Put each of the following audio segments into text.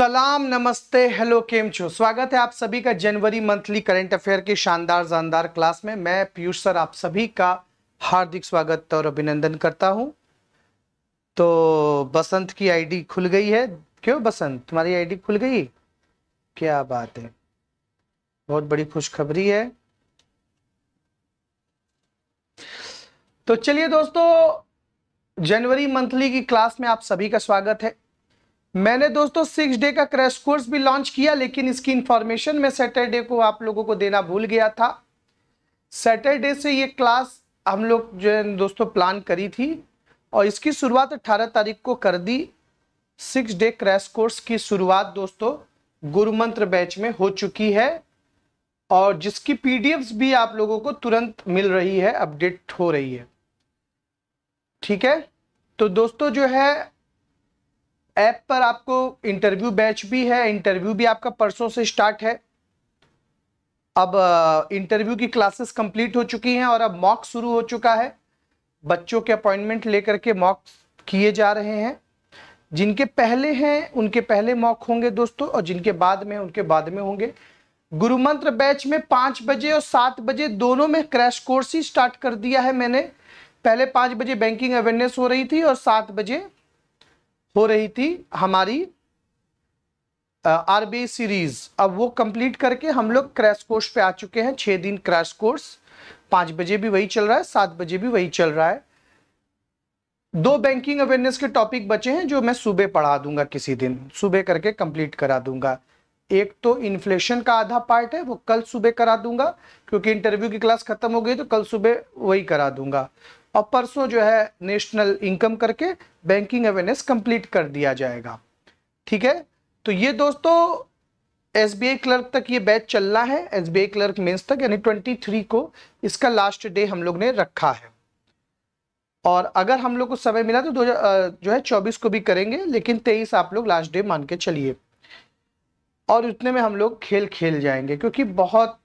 सलाम नमस्ते हेलो केम छो स्वागत है आप सभी का जनवरी मंथली करंट अफेयर के शानदार जानदार क्लास में मैं पीयूष सर आप सभी का हार्दिक स्वागत और अभिनंदन करता हूं तो बसंत की आईडी खुल गई है क्यों बसंत तुम्हारी आईडी खुल गई क्या बात है बहुत बड़ी खुशखबरी है तो चलिए दोस्तों जनवरी मंथली की क्लास में आप सभी का स्वागत है मैंने दोस्तों सिक्स डे का क्रैश कोर्स भी लॉन्च किया लेकिन इसकी इंफॉर्मेशन मैं सैटरडे को आप लोगों को देना भूल गया था सैटरडे से ये क्लास हम लोग जो है दोस्तों प्लान करी थी और इसकी शुरुआत 18 तारीख को कर दी सिक्स डे क्रैश कोर्स की शुरुआत दोस्तों गुरु मंत्र बैच में हो चुकी है और जिसकी पी भी आप लोगों को तुरंत मिल रही है अपडेट हो रही है ठीक है तो दोस्तों जो है ऐप पर आपको इंटरव्यू बैच भी है इंटरव्यू भी आपका परसों से स्टार्ट है अब इंटरव्यू की क्लासेस कंप्लीट हो चुकी हैं और अब मॉक शुरू हो चुका है बच्चों के अपॉइंटमेंट लेकर के मॉक किए जा रहे हैं जिनके पहले हैं उनके पहले मॉक होंगे दोस्तों और जिनके बाद में उनके बाद में होंगे गुरु मंत्र बैच में पाँच बजे और सात बजे दोनों में क्रैश कोर्स ही स्टार्ट कर दिया है मैंने पहले पाँच बजे बैंकिंग अवेयरनेस हो रही थी और सात बजे हो रही थी हमारी आरबी सीरीज अब वो कंप्लीट करके हम लोग क्रैश कोर्स पे आ चुके हैं छह दिन क्रैश कोर्स पांच बजे भी वही चल रहा है सात बजे भी वही चल रहा है दो बैंकिंग अवेयरनेस के टॉपिक बचे हैं जो मैं सुबह पढ़ा दूंगा किसी दिन सुबह करके कंप्लीट करा दूंगा एक तो इन्फ्लेशन का आधा पार्ट है वो कल सुबह करा दूंगा क्योंकि इंटरव्यू की क्लास खत्म हो गई तो कल सुबह वही करा दूंगा और परसों जो है नेशनल इनकम करके बैंकिंग अवेयरनेस कंप्लीट कर दिया जाएगा ठीक है तो ये दोस्तों एस बी आई क्लर्क तक ये बैच चल रहा है S B I clerk mains तक यानी ट्वेंटी थ्री को इसका लास्ट डे हम लोग ने रखा है और अगर हम लोग को समय मिला तो दो जो है चौबीस को भी करेंगे लेकिन तेईस आप लोग लास्ट डे मान के चलिए और उतने में हम लोग खेल खेल जाएंगे क्योंकि बहुत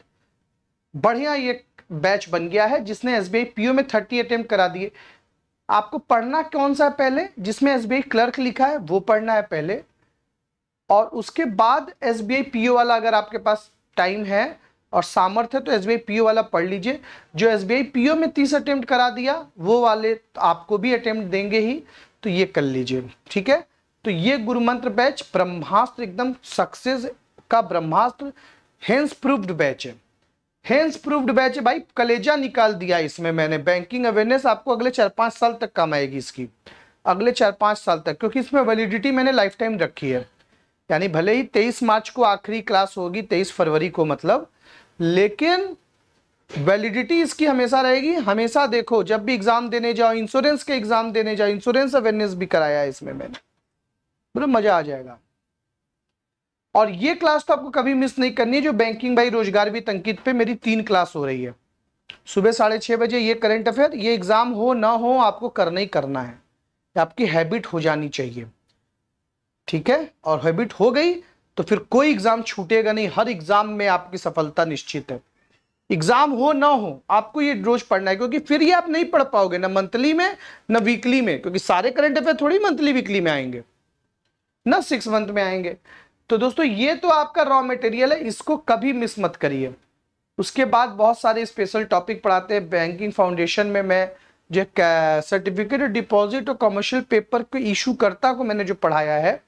बढ़िया ये बैच बन गया है जिसने एस बी पीओ में थर्टी अटेम्प्ट करा दिए आपको पढ़ना कौन सा है पहले जिसमें एस क्लर्क लिखा है वो पढ़ना है पहले और उसके बाद एस बी पीओ वाला अगर आपके पास टाइम है और सामर्थ्य है तो एस बी वाला पढ़ लीजिए जो एस बी पीओ में तीस अटेम्प्ट करा दिया वो वाले तो आपको भी अटेम्प्ट देंगे ही तो ये कर लीजिए ठीक है तो ये गुरु मंत्र बैच ब्रह्मास्त्र एकदम सक्सेस का ब्रह्मास्त्र हेंस प्रूव्ड बैच है हेंस प्रूव्ड बैच भाई कलेजा निकाल दिया इसमें मैंने बैंकिंग अवेयरनेस आपको अगले चार पाँच साल तक काम आएगी इसकी अगले चार पाँच साल तक क्योंकि इसमें वैलिडिटी मैंने लाइफ टाइम रखी है यानी भले ही तेईस मार्च को आखिरी क्लास होगी तेईस फरवरी को मतलब लेकिन वैलिडिटी इसकी हमेशा रहेगी हमेशा देखो जब भी एग्जाम देने जाओ इंश्योरेंस के एग्जाम देने जाओ इंश्योरेंस अवेयरनेस भी कराया है इसमें मैंने बोलो मतलब मजा आ जाएगा और ये क्लास तो आपको कभी मिस नहीं करनी है जो बैंकिंग भाई रोजगार भी तंकीद पे मेरी तीन क्लास हो रही है सुबह साढ़े छः बजे ये करंट अफेयर ये एग्ज़ाम हो ना हो आपको करना ही करना है आपकी हैबिट हो जानी चाहिए ठीक है और हैबिट हो गई तो फिर कोई एग्ज़ाम छूटेगा नहीं हर एग्ज़ाम में आपकी सफलता निश्चित है एग्ज़ाम हो ना हो आपको ये रोज पढ़ना है क्योंकि फिर ये आप नहीं पढ़ पाओगे ना मंथली में ना वीकली में क्योंकि सारे करंट अफेयर थोड़ी मंथली वीकली में आएंगे ना सिक्स मंथ में आएंगे तो दोस्तों ये तो आपका रॉ मटेरियल है इसको कभी मिस मत करिए उसके बाद बहुत सारे स्पेशल टॉपिक पढ़ाते हैं बैंकिंग फाउंडेशन में मैं जो सर्टिफिकेट डिपॉजिट और कमर्शियल पेपर को इशू करता को मैंने जो पढ़ाया है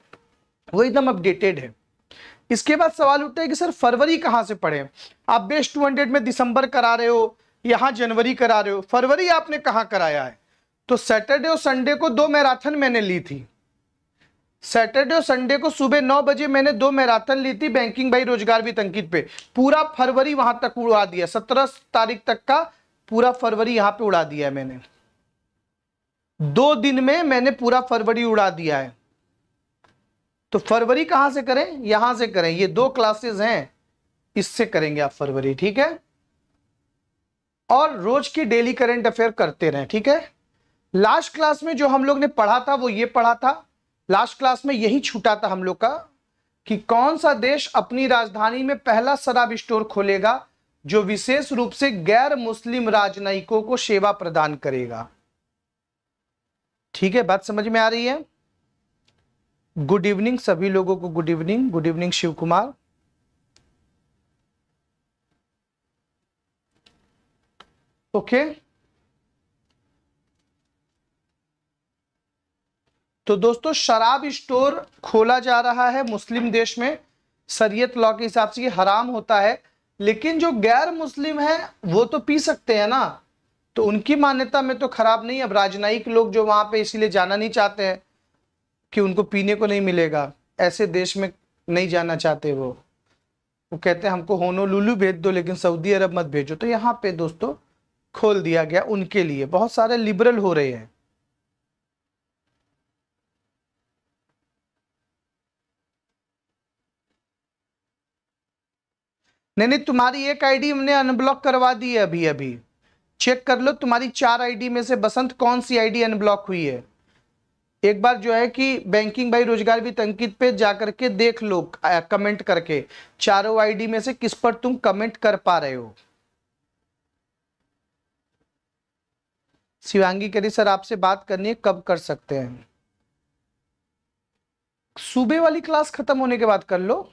वो एकदम अपडेटेड है इसके बाद सवाल उठता है कि सर फरवरी कहाँ से पढ़े आप बेस्ट टू हंड्रेड में दिसंबर करा रहे हो यहाँ जनवरी करा रहे हो फरवरी आपने कहाँ कराया है तो सैटरडे और संडे को दो मैराथन मैंने ली थी सैटरडे और संडे को सुबह नौ बजे मैंने दो मैराथन ली थी बैंकिंग भाई रोजगार भी तंकित पे पूरा फरवरी वहां तक उड़ा दिया सत्रह तारीख तक का पूरा फरवरी यहां पे उड़ा दिया है मैंने दो दिन में मैंने पूरा फरवरी उड़ा दिया है तो फरवरी कहां से करें यहां से करें ये दो क्लासेस हैं इससे करेंगे आप फरवरी ठीक है और रोज की डेली करेंट अफेयर करते रहे ठीक है लास्ट क्लास में जो हम लोग ने पढ़ा था वो ये पढ़ा था लास्ट क्लास में यही छूटा था हम लोग का कि कौन सा देश अपनी राजधानी में पहला शराब स्टोर खोलेगा जो विशेष रूप से गैर मुस्लिम राजनयिकों को सेवा प्रदान करेगा ठीक है बात समझ में आ रही है गुड इवनिंग सभी लोगों को good evening good evening Shiv Kumar okay okay. तो दोस्तों शराब स्टोर खोला जा रहा है मुस्लिम देश में शरीयत लॉ के हिसाब से ये हराम होता है लेकिन जो गैर मुस्लिम है वो तो पी सकते हैं ना तो उनकी मान्यता में तो खराब नहीं अब राजनयिक लोग जो वहाँ पे इसीलिए जाना नहीं चाहते हैं कि उनको पीने को नहीं मिलेगा ऐसे देश में नहीं जाना चाहते वो वो कहते हैं हमको होनो लुलू भेज दो लेकिन सऊदी अरब मत भेजो तो यहाँ पे दोस्तों खोल दिया गया उनके लिए बहुत सारे लिबरल हो रहे हैं नहीं नहीं तुम्हारी एक आईडी हमने अनब्लॉक करवा दी है अभी अभी चेक कर लो तुम्हारी चार आईडी में से बसंत कौन सी आईडी अनब्लॉक हुई है एक बार जो है कि बैंकिंग भाई रोजगार भी तंकित पे जा करके देख लो कमेंट करके चारों आईडी में से किस पर तुम कमेंट कर पा रहे हो शिवांगी करी सर आपसे बात करनी है कब कर सकते हैं सुबह वाली क्लास खत्म होने के बाद कर लो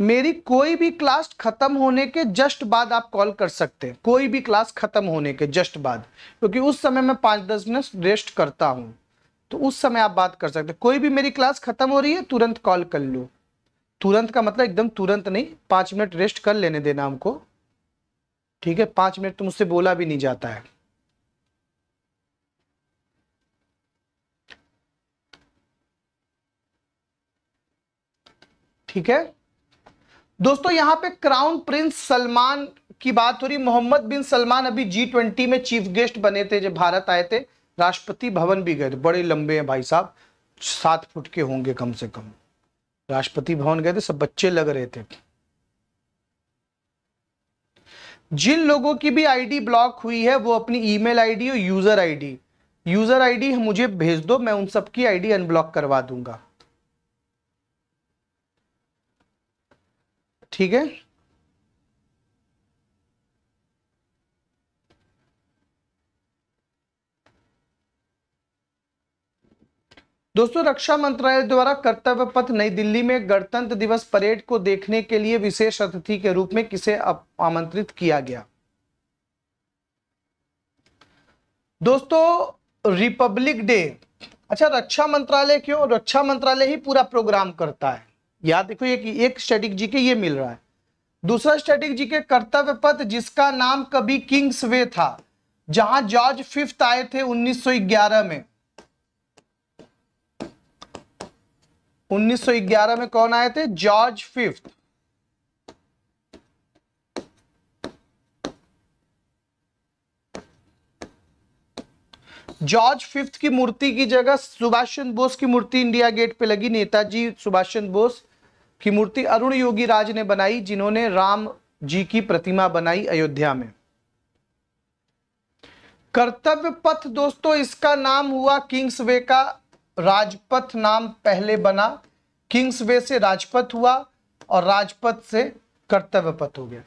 मेरी कोई भी क्लास खत्म होने के जस्ट बाद आप कॉल कर सकते हैं कोई भी क्लास खत्म होने के जस्ट बाद क्योंकि उस समय मैं पाँच दस मिनट रेस्ट करता हूँ तो उस समय आप बात कर सकते हैं कोई भी मेरी क्लास खत्म हो रही है तुरंत कॉल कर लो तुरंत का मतलब एकदम तुरंत नहीं पाँच मिनट रेस्ट कर लेने देना हमको ठीक है पाँच मिनट तो मुझसे बोला भी नहीं जाता है ठीक है दोस्तों यहां पे क्राउन प्रिंस सलमान की बात हो रही मोहम्मद बिन सलमान अभी जी ट्वेंटी में चीफ गेस्ट बने थे जब भारत आए थे राष्ट्रपति भवन भी गए थे बड़े लंबे हैं भाई साहब सात फुट के होंगे कम से कम राष्ट्रपति भवन गए थे सब बच्चे लग रहे थे जिन लोगों की भी आईडी ब्लॉक हुई है वो अपनी ईमेल आईडी और यूजर आईडी यूजर आईडी मुझे भेज दो मैं उन सबकी आईडी अनब्लॉक करवा दूंगा ठीक है दोस्तों रक्षा मंत्रालय द्वारा कर्तव्य पथ नई दिल्ली में गणतंत्र दिवस परेड को देखने के लिए विशेष अतिथि के रूप में किसे आमंत्रित किया गया दोस्तों रिपब्लिक डे अच्छा रक्षा मंत्रालय क्यों रक्षा मंत्रालय ही पूरा प्रोग्राम करता है याद देखो ये एक स्टैटिक जीके ये मिल रहा है दूसरा स्टैटिक जीके कर्तव्य पथ जिसका नाम कभी किंग्स वे था जहां जॉर्ज फिफ्थ आए थे 1911 में 1911 में कौन आए थे जॉर्ज फिफ्थ जॉर्ज फिफ्थ की मूर्ति की जगह सुभाष चंद्र बोस की मूर्ति इंडिया गेट पे लगी नेताजी सुभाष चंद्र बोस की मूर्ति अरुण योगी राज ने बनाई जिन्होंने राम जी की प्रतिमा बनाई अयोध्या में कर्तव्य पथ दोस्तों इसका नाम हुआ किंग्स वे का राजपथ नाम पहले बना किंग्स वे से राजपथ हुआ और राजपथ से कर्तव्य पथ हो गया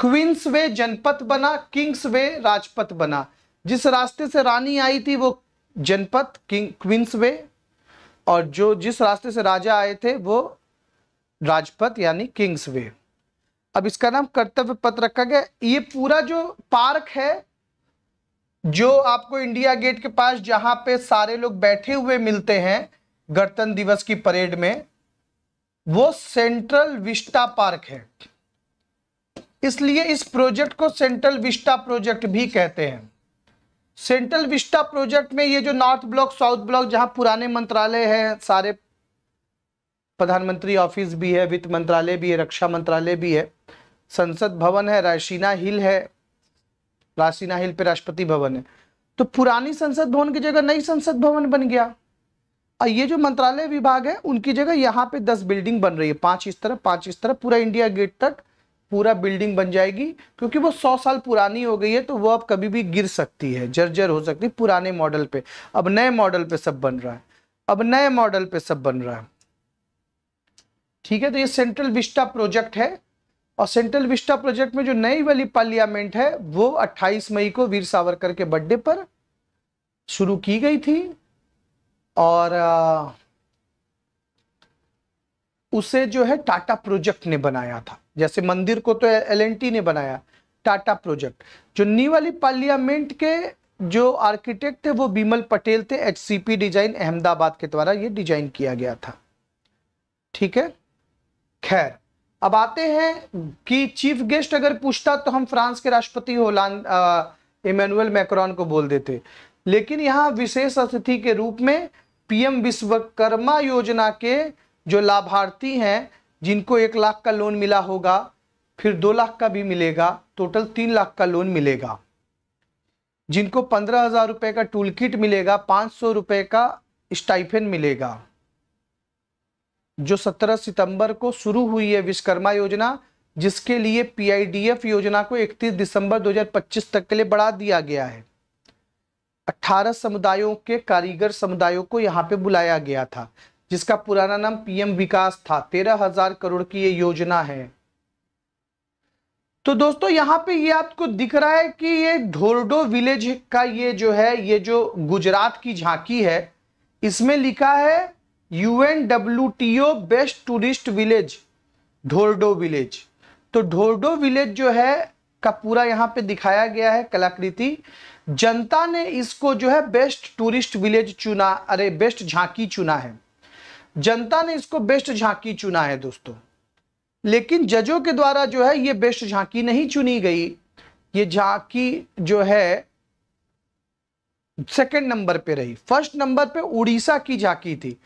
क्वींस वे जनपथ बना किंग्स वे राजपथ बना जिस रास्ते से रानी आई थी वो जनपद किंग क्वींस वे और जो जिस रास्ते से राजा आए थे वो राजपथ यानी किंग्स वे अब इसका नाम कर्तव्य पथ रखा गया ये पूरा जो पार्क है जो आपको इंडिया गेट के पास जहां पे सारे लोग बैठे हुए मिलते हैं गणतंत्र दिवस की परेड में वो सेंट्रल विस्टा पार्क है इसलिए इस प्रोजेक्ट को सेंट्रल विस्टा प्रोजेक्ट भी कहते हैं सेंट्रल विस्टा प्रोजेक्ट में ये जो नॉर्थ ब्लॉक साउथ ब्लॉक जहां पुराने मंत्रालय हैं सारे प्रधानमंत्री ऑफिस भी है वित्त मंत्रालय भी है रक्षा मंत्रालय भी है संसद भवन है रायसीना हिल है रायसीना हिल पे राष्ट्रपति भवन है तो पुरानी संसद भवन की जगह नई संसद भवन बन गया और ये जो मंत्रालय विभाग है उनकी जगह यहाँ पे दस बिल्डिंग बन रही है पांच इस तरफ पांच इस तरफ पूरा इंडिया गेट तक पूरा बिल्डिंग बन जाएगी क्योंकि वो सौ साल पुरानी हो गई है तो वो अब कभी भी गिर सकती है जर्जर हो सकती है पुराने मॉडल पे अब नए मॉडल पे सब बन रहा है अब नए मॉडल पे सब बन रहा है ठीक है तो ये सेंट्रल विस्टा प्रोजेक्ट है और सेंट्रल विस्टा प्रोजेक्ट में जो नई वाली पार्लियामेंट है वो 28 मई को वीर सावरकर के बर्थडे पर शुरू की गई थी और उसे जो है टाटा प्रोजेक्ट ने बनाया था जैसे मंदिर को तो एल ने बनाया टाटा प्रोजेक्ट नी वाली पार्लियामेंट के जो आर्किटेक्ट थे वो बीमल पटेल थे एच डिजाइन अहमदाबाद के द्वारा ये डिजाइन किया गया था ठीक है खैर अब आते हैं कि चीफ गेस्ट अगर पूछता तो हम फ्रांस के राष्ट्रपति होलान इमेनुअल मैक्रॉन को बोल देते लेकिन यहाँ विशेष अतिथि के रूप में पीएम विश्वकर्मा योजना के जो लाभार्थी हैं जिनको एक लाख का लोन मिला होगा फिर दो लाख का भी मिलेगा टोटल तीन लाख का लोन मिलेगा जिनको पंद्रह हज़ार रुपये का टूल किट मिलेगा पाँच सौ रुपये का स्टाइफेन मिलेगा जो सत्रह सितंबर को शुरू हुई है विश्वकर्मा योजना जिसके लिए पीआईडीएफ योजना को इकतीस दिसंबर 2025 तक के लिए बढ़ा दिया गया है 18 समुदायों के कारीगर समुदायों को यहाँ पे बुलाया गया था जिसका पुराना नाम पीएम विकास था तेरह हजार करोड़ की ये योजना है तो दोस्तों यहाँ पे ये आपको दिख रहा है कि ये ढोरडो विलेज का ये जो है ये जो गुजरात की झांकी है इसमें लिखा है UNWTO best tourist village Dhordo village तो ढोरडो विलेज जो है का पूरा यहाँ पे दिखाया गया है कलाकृति जनता ने इसको जो है बेस्ट टूरिस्ट विलेज चुना अरे बेस्ट झांकी चुना है जनता ने इसको बेस्ट झांकी चुना है दोस्तों लेकिन जजों के द्वारा जो है ये बेस्ट झांकी नहीं चुनी गई ये झांकी जो है सेकंड नंबर पे रही फर्स्ट नंबर पे उड़ीसा की झांकी थी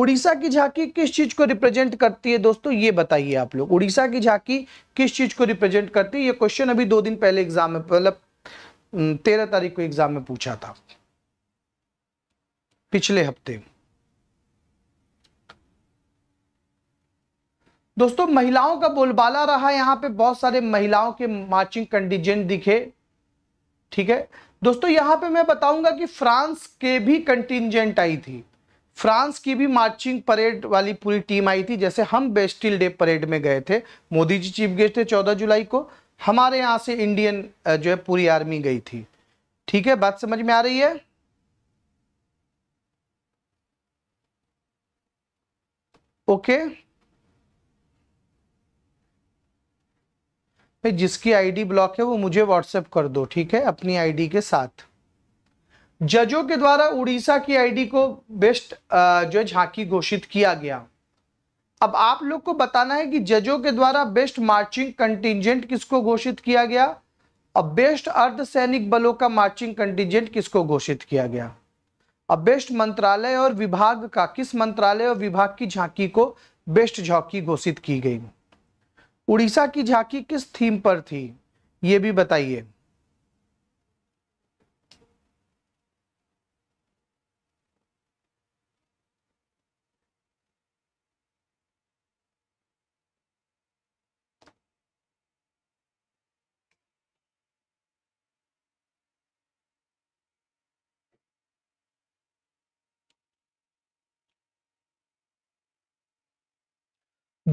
उड़ीसा की झांकी किस चीज को रिप्रेजेंट करती है दोस्तों ये बताइए आप लोग उड़ीसा की झांकी किस चीज को रिप्रेजेंट करती है ये क्वेश्चन अभी दो दिन पहले एग्जाम में मतलब तेरह तारीख को एग्जाम में पूछा था पिछले हफ्ते दोस्तों महिलाओं का बोलबाला रहा यहाँ पे बहुत सारे महिलाओं के मार्चिंग कंटीजेंट दिखे ठीक है दोस्तों यहाँ पे मैं बताऊंगा कि फ्रांस के भी कंटीजेंट आई थी फ्रांस की भी मार्चिंग परेड वाली पूरी टीम आई थी जैसे हम बेस्टिल डे परेड में गए थे मोदी जी चीफ गेस्ट थे चौदह जुलाई को हमारे यहाँ से इंडियन जो है पूरी आर्मी गई थी ठीक है बात समझ में आ रही है ओके okay. फिर जिसकी आईडी ब्लॉक है वो मुझे व्हाट्सएप कर दो ठीक है अपनी आईडी के साथ जजों के द्वारा उड़ीसा की आईडी को बेस्ट है झांकी घोषित किया गया अब आप लोग को बताना है कि जजों के द्वारा बेस्ट मार्चिंग कंटिजेंट किसको घोषित किया गया और बेस्ट अर्धसैनिक बलों का मार्चिंग कंटिजेंट किसको घोषित किया गया अब बेस्ट मंत्रालय और विभाग का किस मंत्रालय और विभाग की झांकी को बेस्ट झांकी घोषित की गई उड़ीसा की झांकी किस थीम पर थी ये भी बताइए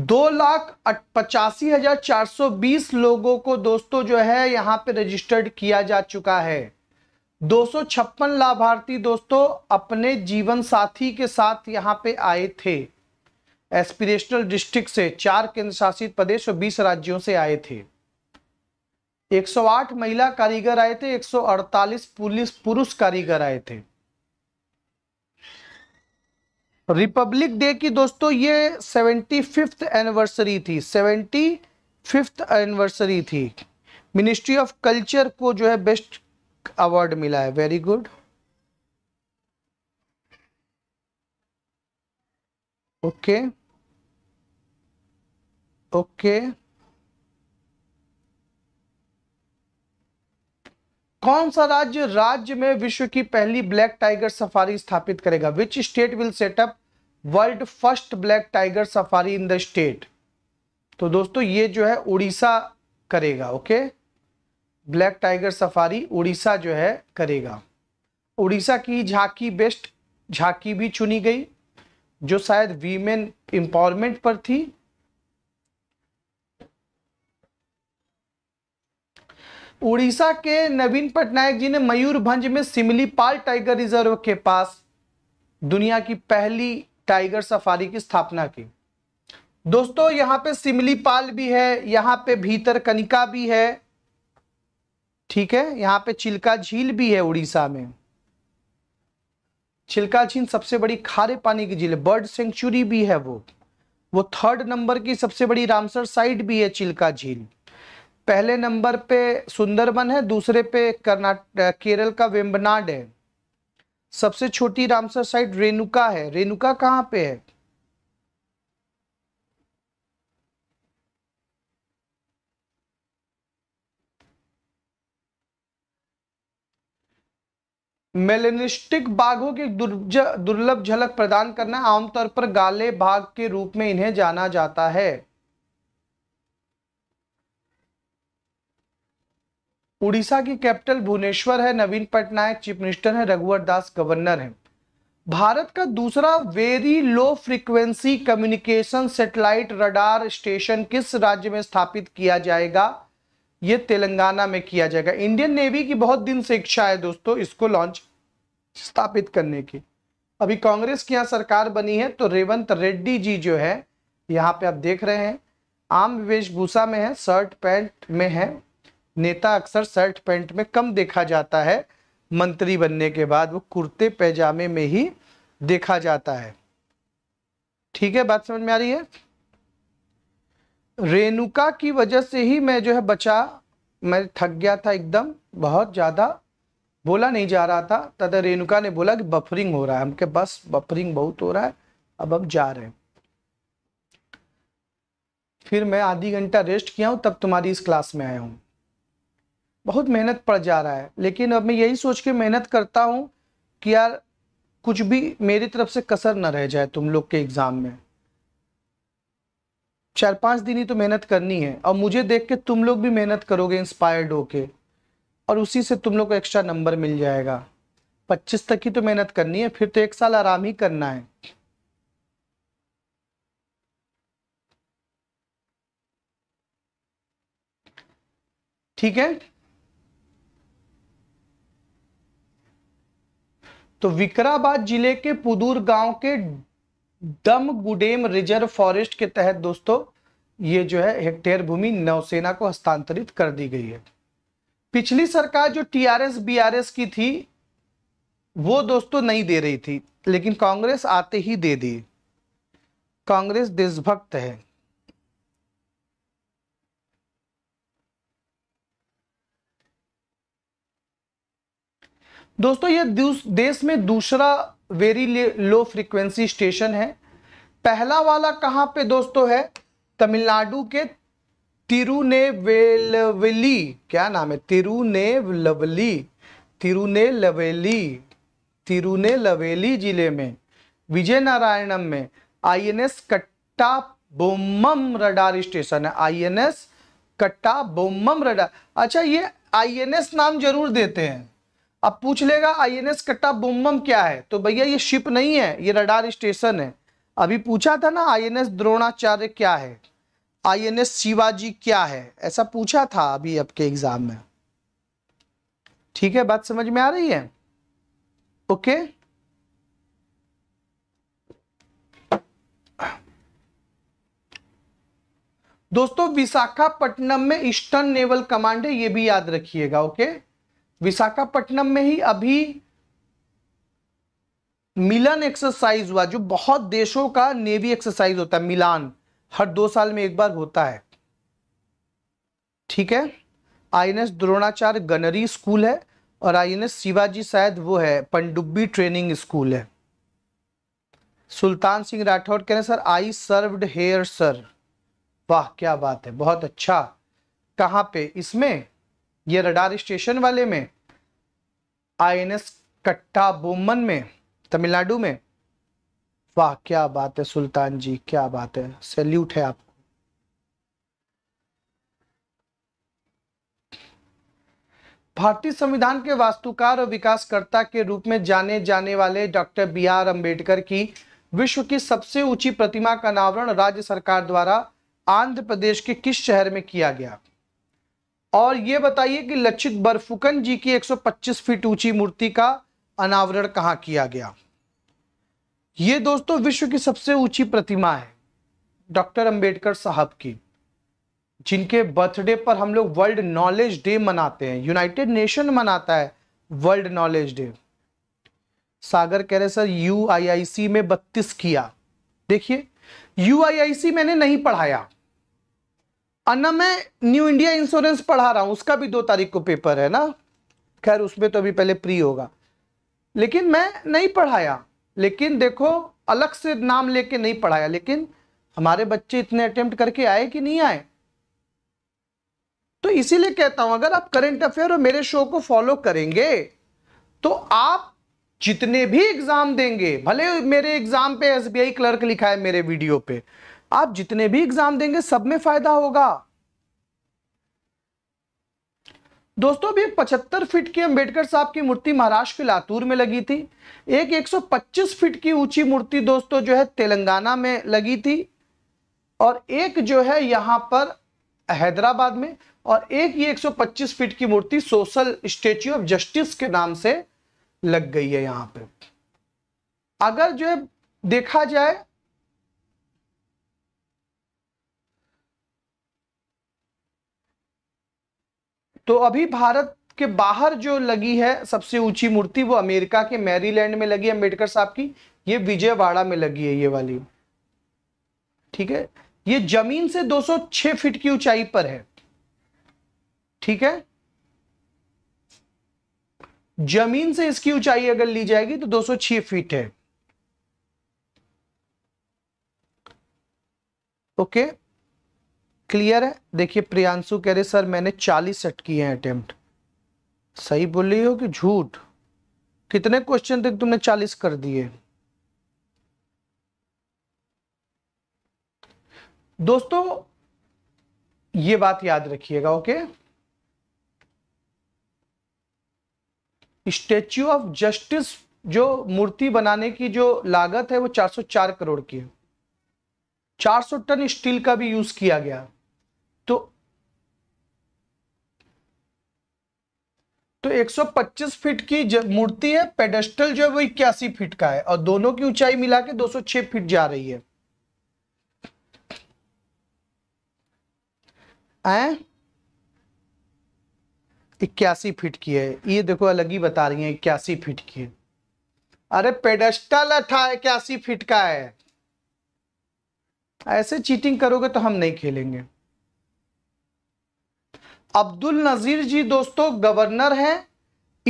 दो लाख पचासी हजार चार सौ बीस लोगों को दोस्तों जो है यहाँ पे रजिस्टर्ड किया जा चुका है दो सौ छप्पन लाभार्थी दोस्तों अपने जीवन साथी के साथ यहाँ पे आए थे एस्पिरेशनल डिस्ट्रिक्ट से चार केंद्र शासित प्रदेश और बीस राज्यों से आए थे 108 महिला कारीगर आए थे 148 पुलिस पुरुष कारीगर आए थे रिपब्लिक डे की दोस्तों ये सेवेंटी फिफ्थ एनिवर्सरी थी सेवेंटी फिफ्थ एनिवर्सरी थी मिनिस्ट्री ऑफ कल्चर को जो है बेस्ट अवार्ड मिला है वेरी गुड ओके ओके कौन सा राज्य राज्य में विश्व की पहली ब्लैक टाइगर सफारी स्थापित करेगा which state will set up world first black tiger safari in the state तो दोस्तों ये जो है उड़ीसा करेगा okay black tiger safari Odisha जो है करेगा उड़ीसा की झांकी बेस्ट झांकी भी चुनी गई जो शायद वीमेन एम्पावरमेंट पर थी उड़ीसा के नवीन पटनायक जी ने मयूरभंज में सिमलीपाल टाइगर रिजर्व के पास दुनिया की पहली टाइगर सफारी की स्थापना की दोस्तों यहां पे सिमलीपाल भी है यहाँ पे भीतर कनिका भी है ठीक है यहाँ पे चिल्का झील भी है उड़ीसा में छिलका झील सबसे बड़ी खारे पानी की झील बर्ड सेंचुरी भी है वो वो थर्ड नंबर की सबसे बड़ी रामसर साइट भी है चिल्का झील पहले नंबर पे सुंदरबन है दूसरे पे कर्नाटक केरल का वेम्बनाड है सबसे छोटी रामसर साइट रेणुका है रेणुका कहाँ पे है मेलेनिस्टिक बाघों की दुर्लभ झलक प्रदान करना आमतौर पर गाले बाघ के रूप में इन्हें जाना जाता है उड़ीसा की कैपिटल भुवनेश्वर है नवीन पटनायक चीफ मिनिस्टर है रघुवर दास गवर्नर है भारत का दूसरा very low frequency communication satellite radar station किस राज्य में स्थापित किया जाएगा ये तेलंगाना में किया जाएगा इंडियन नेवी की बहुत दिन से इच्छा है दोस्तों इसको लॉन्च स्थापित करने की अभी कांग्रेस की यहाँ सरकार बनी है तो रेवंत रेड्डी जी जो है यहाँ पे आप देख रहे हैं आम वेशभूषा में है शर्ट पैंट में है नेता अक्सर शर्ट पैंट में कम देखा जाता है मंत्री बनने के बाद वो कुर्ते पैजामे में ही देखा जाता है ठीक है बात समझ में आ रही है रेणुका की वजह से ही मैं जो है बचा मैं थक गया था एकदम बहुत ज़्यादा बोला नहीं जा रहा था तथा रेणुका ने बोला कि बफरिंग हो रहा है हमके बस बफरिंग बहुत हो रहा है अब हम जा रहे हैं फिर मैं आधी घंटा रेस्ट किया हूँ तब तुम्हारी इस क्लास में आया हूँ बहुत मेहनत पड़ जा रहा है लेकिन अब मैं यही सोच के मेहनत करता हूँ कि यार कुछ भी मेरी तरफ से कसर ना रह जाए तुम लोग के एग्ज़ाम में चार पांच दिन ही तो मेहनत करनी है और मुझे देख के तुम लोग भी मेहनत करोगे इंस्पायर्ड होके और उसी से तुम लोग को एक्स्ट्रा नंबर मिल जाएगा पच्चीस तक ही तो मेहनत करनी है फिर तो एक साल आराम ही करना है ठीक है तो विकराबाद जिले के पुदूर गांव के दम गुडेम रिजर्व फॉरेस्ट के तहत दोस्तों ये जो है हेक्टेयर भूमि नौसेना को हस्तांतरित कर दी गई है पिछली सरकार जो टीआरएस बीआरएस की थी वो दोस्तों नहीं दे रही थी लेकिन कांग्रेस आते ही दे दी कांग्रेस देशभक्त है दोस्तों ये देश में दूसरा वेरी लो फ्रीक्वेंसी स्टेशन है पहला वाला कहाँ पे दोस्तों है तमिलनाडु के तिरुनेवेलवली क्या नाम है तिरुनेवलवली तिरुनेलवेली तिरुनेलवेली जिले में विजय नारायणम में आईएनएस बोमम रडार स्टेशन है आईएनएस बोमम रडार अच्छा ये आईएनएस नाम जरूर देते हैं अब पूछ लेगा आईएनएस कट्टा बुम्बम क्या है तो भैया ये शिप नहीं है ये रडार स्टेशन है अभी पूछा था ना आईएनएस द्रोणाचार्य क्या है आईएनएस शिवाजी क्या है ऐसा पूछा था अभी आपके एग्जाम में ठीक है बात समझ में आ रही है ओके दोस्तों विशाखापट्टनम में ईस्टर्न नेवल कमांड है ये भी याद रखिएगा ओके okay? विशाखापट्टनम में ही अभी मिलन एक्सरसाइज हुआ जो बहुत देशों का नेवी एक्सरसाइज होता है मिलान हर दो साल में एक बार होता है ठीक है आईएनएस द्रोणाचार्य गनरी स्कूल है और आईएनएस शिवाजी शायद वो है पंडुब्बी ट्रेनिंग स्कूल है सुल्तान सिंह राठौर कह रहे हैं sir I served here sir वाह क्या बात है बहुत अच्छा कहाँ पे इसमें ये रडार स्टेशन वाले में आई एन एस कट्टा बोमन में तमिलनाडु में वाह क्या बात है सुल्तान जी क्या बात है सैल्यूट है आपको भारतीय संविधान के वास्तुकार और विकासकर्ता के रूप में जाने जाने वाले डॉक्टर बी आर अम्बेडकर की विश्व की सबसे ऊंची प्रतिमा का अनावरण राज्य सरकार द्वारा आंध्र प्रदेश के किस शहर में किया गया और ये बताइए कि लक्षित बरफुकन जी की 125 फीट ऊंची मूर्ति का अनावरण कहाँ किया गया ये दोस्तों विश्व की सबसे ऊंची प्रतिमा है डॉक्टर अंबेडकर साहब की जिनके बर्थडे पर हम लोग वर्ल्ड नॉलेज डे मनाते हैं यूनाइटेड नेशन मनाता है वर्ल्ड नॉलेज डे सागर कह रहे सर यू में बत्तीस किया देखिए यू मैंने नहीं पढ़ाया अन्ना मैं न्यू इंडिया इंश्योरेंस पढ़ा रहा हूं उसका भी दो तारीख को पेपर है ना खैर उसमें तो अभी पहले प्री होगा लेकिन मैं नहीं पढ़ाया लेकिन देखो अलग से नाम लेके नहीं पढ़ाया लेकिन हमारे बच्चे इतने अटेम्प्ट करके आए कि नहीं आए तो इसीलिए कहता हूं अगर आप करंट अफेयर और मेरे शो को फॉलो करेंगे तो आप जितने भी एग्जाम देंगे भले मेरे एग्जाम पे एसबीआई क्लर्क लिखा है मेरे वीडियो पे आप जितने भी एग्जाम देंगे सब में फायदा होगा दोस्तों अभी 75 फीट की अंबेडकर साहब की मूर्ति महाराष्ट्र के लातूर में लगी थी एक 125 फीट की ऊंची मूर्ति दोस्तों जो है तेलंगाना में लगी थी और एक जो है यहां पर हैदराबाद में और एक ये 125 फीट की मूर्ति सोशल स्टेच्यू ऑफ जस्टिस के नाम से लग गई है यहां पे अगर जो है देखा जाए तो अभी भारत के बाहर जो लगी है सबसे ऊंची मूर्ति वो अमेरिका के मैरीलैंड में लगी है अम्बेडकर साहब की ये विजयवाड़ा में लगी है ये वाली ठीक है ये जमीन से 206 फीट की ऊंचाई पर है ठीक है जमीन से इसकी ऊंचाई अगर ली जाएगी तो 206 फीट है ओके okay? क्लियर है देखिए प्रियांशु कह रहे सर मैंने चालीस सेट किए हैं अटेम्प्ट सही बोल रही हो कि झूठ कितने क्वेश्चन तक तुमने चालीस कर दिए दोस्तों ये बात याद रखिएगा ओके स्टेच्यू ऑफ जस्टिस जो मूर्ति बनाने की जो लागत है वो 404 करोड़ की है 400 टन स्टील का भी यूज किया गया तो 125 फीट की मूर्ति है पेडेस्टल जो है वो इक्यासी फीट का है और दोनों की ऊंचाई मिला के 206 फीट जा रही है आए? इक्यासी फीट की है ये देखो अलग ही बता रही है इक्यासी फीट की है अरे पेडेस्टल अठा इक्यासी फीट का है ऐसे चीटिंग करोगे तो हम नहीं खेलेंगे अब्दुल नज़ीर जी दोस्तों गवर्नर हैं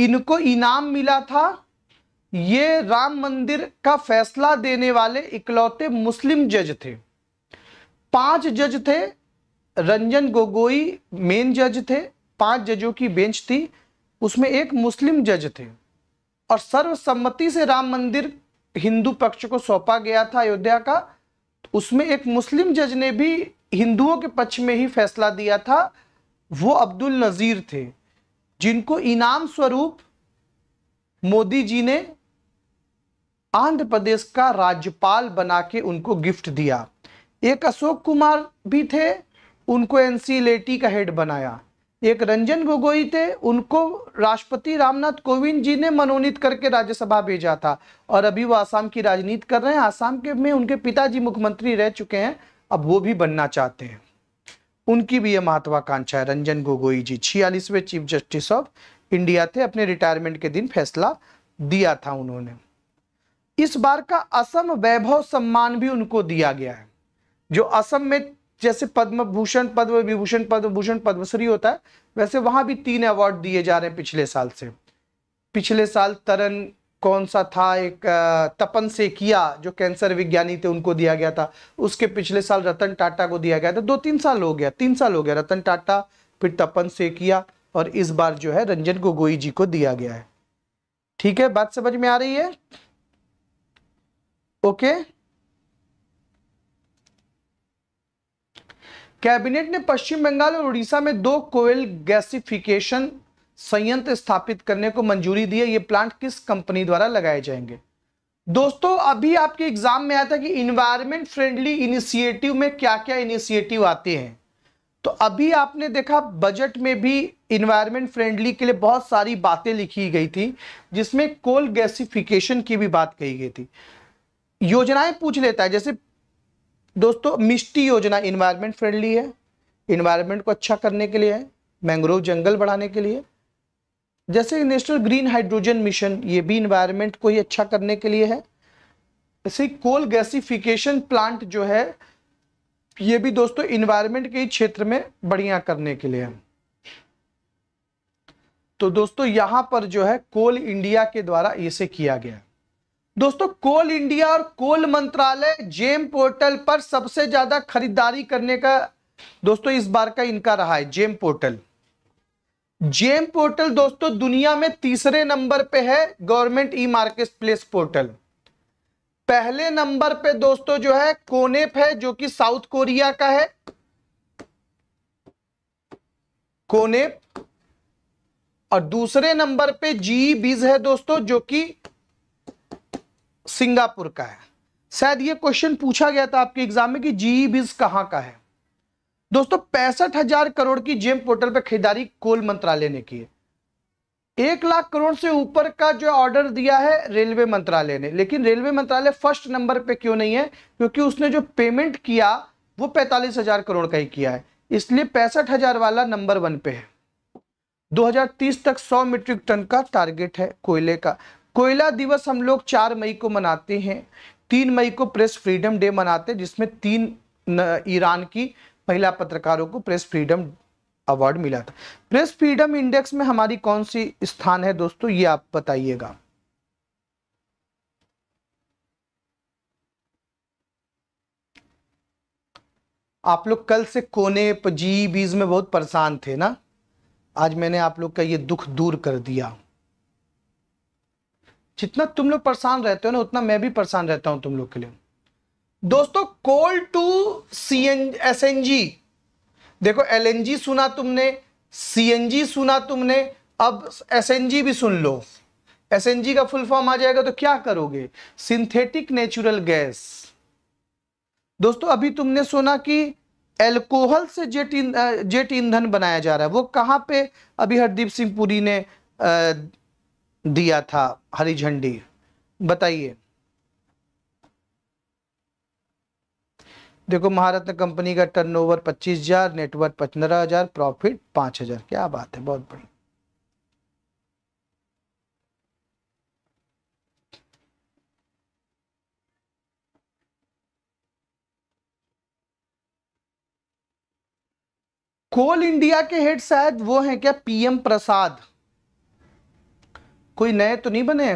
इनको इनाम मिला था ये राम मंदिर का फैसला देने वाले इकलौते मुस्लिम जज थे पांच जज थे रंजन गोगोई मेन जज थे पांच जजों की बेंच थी उसमें एक मुस्लिम जज थे और सर्वसम्मति से राम मंदिर हिंदू पक्ष को सौंपा गया था अयोध्या का उसमें एक मुस्लिम जज ने भी हिंदुओं के पक्ष में ही फैसला दिया था वो अब्दुल नज़ीर थे जिनको इनाम स्वरूप मोदी जी ने आंध्र प्रदेश का राज्यपाल बना के उनको गिफ्ट दिया एक अशोक कुमार भी थे उनको एनसीलेटी का हेड बनाया एक रंजन गोगोई थे उनको राष्ट्रपति रामनाथ कोविंद जी ने मनोनीत करके राज्यसभा भेजा था और अभी वो आसाम की राजनीति कर रहे हैं आसाम के में उनके पिताजी मुख्यमंत्री रह चुके हैं अब वो भी बनना चाहते हैं उनकी भी ये महत्वाकांक्षा है रंजन गोगोई जी छियालीसवें चीफ जस्टिस ऑफ इंडिया थे अपने रिटायरमेंट के दिन फैसला दिया था उन्होंने इस बार का असम वैभव सम्मान भी उनको दिया गया है जो असम में जैसे पद्म भूषण पद्म विभूषण पद्म भूषण पद्मश्री होता है वैसे वहां भी तीन अवार्ड दिए जा रहे हैं पिछले साल से पिछले साल तरन कौन सा था एक तपन से किया जो कैंसर विज्ञानी थे उनको दिया गया था उसके पिछले साल रतन टाटा को दिया गया था दो तीन साल हो गया तीन साल हो गया रतन टाटा फिर तपन से किया और इस बार जो है रंजन गोगोई जी को दिया गया है ठीक है बात समझ में आ रही है ओके कैबिनेट ने पश्चिम बंगाल और उड़ीसा में दो कोयल गैसिफिकेशन संयंत्र स्थापित करने को मंजूरी दी है ये प्लांट किस कंपनी द्वारा लगाए जाएंगे दोस्तों अभी आपके एग्जाम में आया था कि इन्वायरमेंट फ्रेंडली इनिशिएटिव में क्या क्या इनिशिएटिव आते हैं तो अभी आपने देखा बजट में भी इन्वायरमेंट फ्रेंडली के लिए बहुत सारी बातें लिखी गई थी जिसमें कोल गैसिफिकेशन की भी बात कही गई थी योजनाएं पूछ लेता है जैसे दोस्तों मिष्टी योजना इन्वायरमेंट फ्रेंडली है इन्वायरमेंट को अच्छा करने के लिए है मैंग्रोव जंगल बढ़ाने के लिए जैसे नेशनल ग्रीन हाइड्रोजन मिशन ये भी इन्वायरमेंट को ही अच्छा करने के लिए है ऐसे कोल गैसिफिकेशन प्लांट जो है ये भी दोस्तों इन्वायरमेंट के क्षेत्र में बढ़िया करने के लिए है तो दोस्तों यहां पर जो है कोल इंडिया के द्वारा इसे किया गया दोस्तों कोल इंडिया और कोल मंत्रालय जेम पोर्टल पर सबसे ज्यादा खरीदारी करने का दोस्तों इस बार का इनका रहा है जेम पोर्टल जेम पोर्टल दोस्तों दुनिया में तीसरे नंबर पे है government e marketplace portal पहले नंबर पे दोस्तों जो है कोनेप है जो कि साउथ कोरिया का है कोनेप और दूसरे नंबर पे जी बीज है दोस्तों जो कि सिंगापुर का है शायद ये क्वेश्चन पूछा गया था आपके एग्जाम में कि जीई बीज कहां का है दोस्तों पैंसठ हजार करोड़ की जेम पोर्टल पर खरीदारी कोल मंत्रालय ने की है एक लाख करोड़ से ऊपर का जो ऑर्डर दिया है रेलवे मंत्रालय ने लेकिन रेलवे मंत्रालय फर्स्ट नंबर पे क्यों नहीं है क्योंकि उसने जो पेमेंट किया वो पैंतालीस हजार करोड़ का ही किया है इसलिए पैंसठ हजार वाला नंबर वन पे है 2030 तक 100 मीट्रिक टन का टारगेट है कोयले का कोयला दिवस हम लोग चार मई को मनाते हैं तीन मई को प्रेस फ्रीडम डे मनाते हैं जिसमें तीन ईरान की महिला पत्रकारों को प्रेस फ्रीडम अवार्ड मिला था प्रेस फ्रीडम इंडेक्स में हमारी कौन सी स्थान है दोस्तों ये आप बताइएगा आप लोग कल से कोने जी बीज में बहुत परेशान थे ना आज मैंने आप लोग का ये दुख दूर कर दिया जितना तुम लोग परेशान रहते हो ना उतना मैं भी परेशान रहता हूं तुम लोग के लिए दोस्तों coal to C N S N G देखो एल एन जी सुना तुमने सी एन जी सुना तुमने अब एस एन जी भी सुन लो एस एन जी का फुल फॉर्म आ जाएगा तो क्या करोगे सिंथेटिक नेचुरल गैस दोस्तों अभी तुमने सुना कि एल्कोहल से जेट इन जेट ईंधन बनाया जा रहा है वो कहाँ पे अभी हरदीप सिंह पुरी ने दिया था हरी झंडी बताइए देखो महारत्न कंपनी का टर्नओवर 25,000 नेटवर्क हजार प्रॉफिट 5,000 क्या बात है बहुत बड़ी कोल इंडिया के हेड शायद वो हैं क्या पीएम प्रसाद कोई नए तो नहीं बने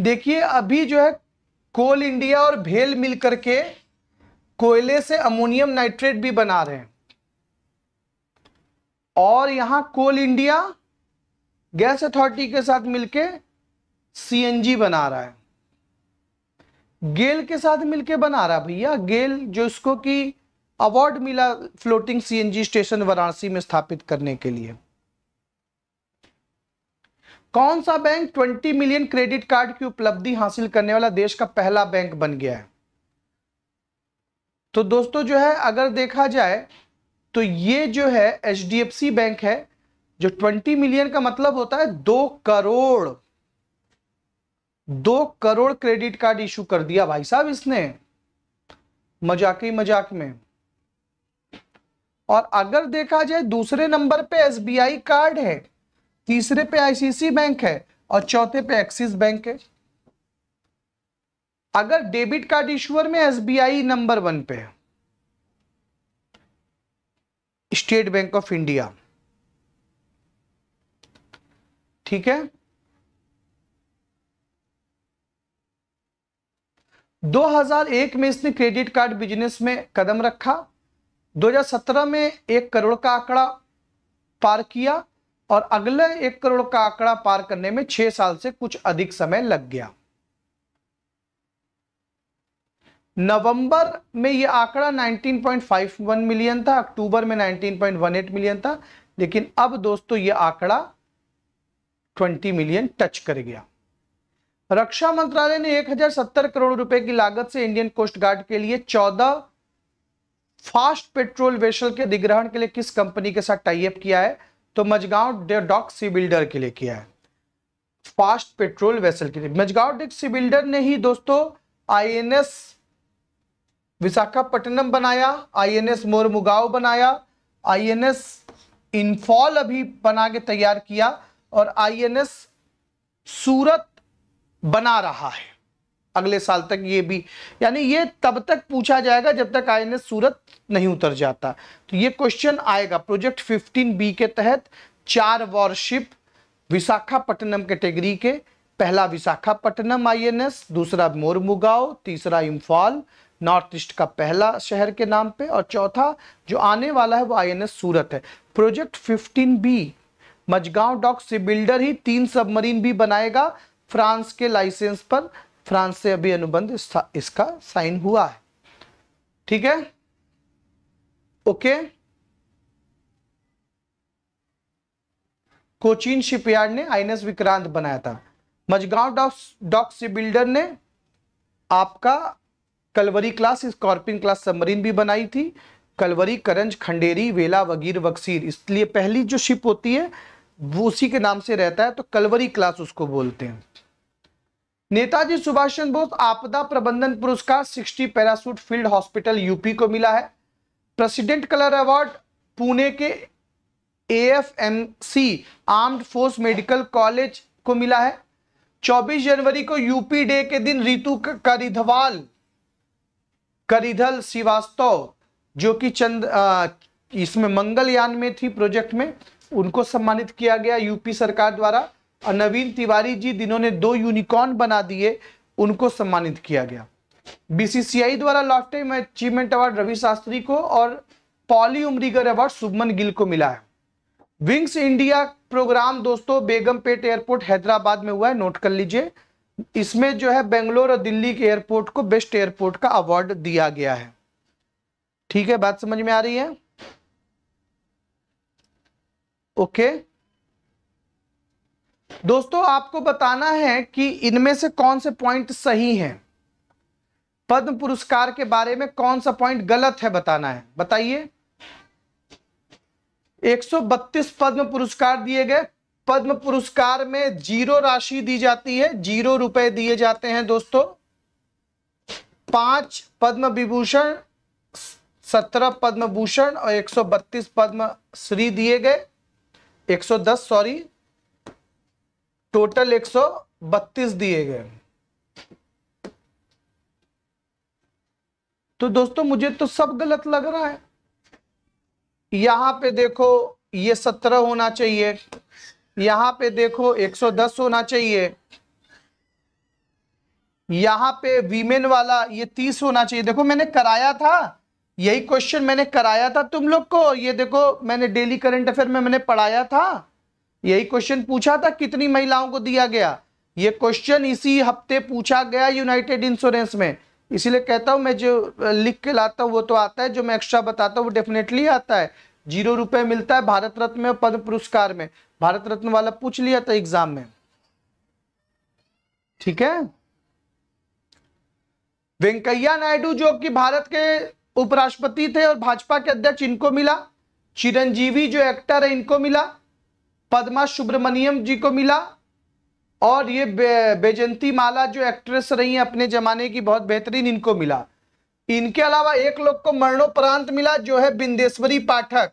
देखिए अभी जो है कोल इंडिया और भेल मिल करके कोयले से अमोनियम नाइट्रेट भी बना रहे हैं और यहां कोल इंडिया गैस अथॉरिटी के साथ मिलके सीएनजी बना रहा है गेल के साथ मिलके बना रहा भैया गेल जो इसको कि अवार्ड मिला फ्लोटिंग सीएनजी स्टेशन वाराणसी में स्थापित करने के लिए कौन सा बैंक 20 मिलियन क्रेडिट कार्ड की उपलब्धि हासिल करने वाला देश का पहला बैंक बन गया है तो दोस्तों जो है अगर देखा जाए तो ये जो है एच बैंक है जो 20 मिलियन का मतलब होता है दो करोड़ दो करोड़ क्रेडिट कार्ड इशू कर दिया भाई साहब इसने मजाक ही मजाक में और अगर देखा जाए दूसरे नंबर पे एसबीआई कार्ड है तीसरे पे आईसीसी बैंक है और चौथे पे एक्सिस बैंक है अगर डेबिट कार्ड इश्यूअर में एसबीआई नंबर वन पे है स्टेट बैंक ऑफ इंडिया ठीक है 2001 में इसने क्रेडिट कार्ड बिजनेस में कदम रखा 2017 में एक करोड़ का आंकड़ा पार किया और अगले एक करोड़ का आंकड़ा पार करने में छह साल से कुछ अधिक समय लग गया नवंबर में यह आंकड़ा 19.51 मिलियन था अक्टूबर में 19.18 मिलियन था लेकिन अब दोस्तों यह आंकड़ा 20 मिलियन टच कर गया रक्षा मंत्रालय ने 1070 करोड़ रुपए की लागत से इंडियन कोस्ट गार्ड के लिए 14 फास्ट पेट्रोल वेशल के अधिग्रहण के लिए किस कंपनी के साथ टाइप किया है तो मजगांव डॉक सी बिल्डर के लिए किया है फास्ट पेट्रोल वेसल के लिए मजगांव डॉक सी बिल्डर ने ही दोस्तों आईएनएस विशाखापट्टनम बनाया आईएनएस मोरमुगाव बनाया आईएनएस इन्फॉल अभी बना के तैयार किया और आईएनएस सूरत बना रहा है अगले साल तक ये भी यानी ये तब तक पूछा जाएगा जब तक आई सूरत नहीं उतर जाता तो ये क्वेश्चन आएगा प्रोजेक्ट 15 बी के तहत चार वॉरशिप विशाखापट्टनम कैटेगरी के, पहला विशाखापट्टनम आईएनएस दूसरा मोरमुगाव तीसरा इम्फाल नॉर्थ ईस्ट का पहला शहर के नाम पे और चौथा जो आने वाला है वो आईएनएस सूरत है project fifteen B Mazagon dock से बिल्डर ही तीन सबमरीन भी बनाएगा फ्रांस के लाइसेंस पर फ्रांस से अभी अनुबंध इसका साइन हुआ है ठीक है ओके कोचीन शिपयार्ड ने आईएनएस विक्रांत बनाया था मजगांव डॉक सी बिल्डर ने आपका Kalvari class Scorpene class submarine भी बनाई थी कलवरी करंज खंडेरी वेला वगीर वक्सीर इसलिए पहली जो शिप होती है वो उसी के नाम से रहता है तो कलवरी क्लास उसको बोलते हैं नेताजी सुभाष चंद्र बोस आपदा प्रबंधन पुरस्कार 60 पैरासूट फील्ड हॉस्पिटल यूपी को मिला है प्रेसिडेंट कलर अवार्ड पुणे के AFMC armed force medical college को मिला है 24 जनवरी को यूपी डे के दिन रितु करिधवाल करिधल श्रीवास्तव जो कि चंद आ, इसमें मंगलयान में थी प्रोजेक्ट में उनको सम्मानित किया गया यूपी सरकार द्वारा और नवीन तिवारी जी जिन्होंने दो यूनिकॉर्न बना दिए उनको सम्मानित किया गया बीसीसीआई द्वारा lifetime achievement award Ravi Shastri को और पॉली उमरीगर अवार्ड सुभमन गिल को मिला है विंग्स इंडिया प्रोग्राम दोस्तों बेगमपेट एयरपोर्ट हैदराबाद में हुआ है नोट कर लीजिए इसमें जो है बेंगलोर और दिल्ली के एयरपोर्ट को बेस्ट एयरपोर्ट का अवार्ड दिया गया है ठीक है बात समझ में आ रही है ओके okay. दोस्तों आपको बताना है कि इनमें से कौन से पॉइंट सही हैं पद्म पुरस्कार के बारे में कौन सा पॉइंट गलत है बताना है बताइए 132 पद्म पुरस्कार दिए गए पद्म पुरस्कार में जीरो राशि दी जाती है जीरो रुपए दिए जाते हैं दोस्तों पांच पद्म विभूषण सत्रह पद्म भूषण और 132 पद्म श्री दिए गए 110 सॉरी टोटल एक सौ बत्तीस दिए गए तो दोस्तों मुझे तो सब गलत लग रहा है यहां पे देखो ये सत्रह होना चाहिए यहां पे देखो 110 होना चाहिए यहां पे वीमेन वाला ये 30 होना चाहिए देखो मैंने कराया था यही क्वेश्चन मैंने कराया था तुम लोग को ये देखो मैंने डेली करंट अफेयर में मैंने पढ़ाया था यही क्वेश्चन पूछा था कितनी महिलाओं को दिया गया ये क्वेश्चन इसी हफ्ते पूछा गया यूनाइटेड इंश्योरेंस में इसीलिए कहता हूँ मैं जो लिख के लाता हूँ वो तो आता है जो मैं एक्स्ट्रा बताता हूँ वो डेफिनेटली आता है जीरो रुपए मिलता है भारत रत्न में पद्म पुरस्कार में भारत रत्न वाला पूछ लिया था एग्जाम में ठीक है वेंकैया नायडू जो कि भारत के उपराष्ट्रपति थे और भाजपा के अध्यक्ष इनको मिला चिरंजीवी जो एक्टर है इनको मिला पद्मा सुब्रमण्यम जी को मिला और ये बे, बेजंती माला जो एक्ट्रेस रही है अपने ज़माने की बहुत बेहतरीन इनको मिला इनके अलावा एक लोग को मरणोपरांत मिला जो है बिंदेश्वरी पाठक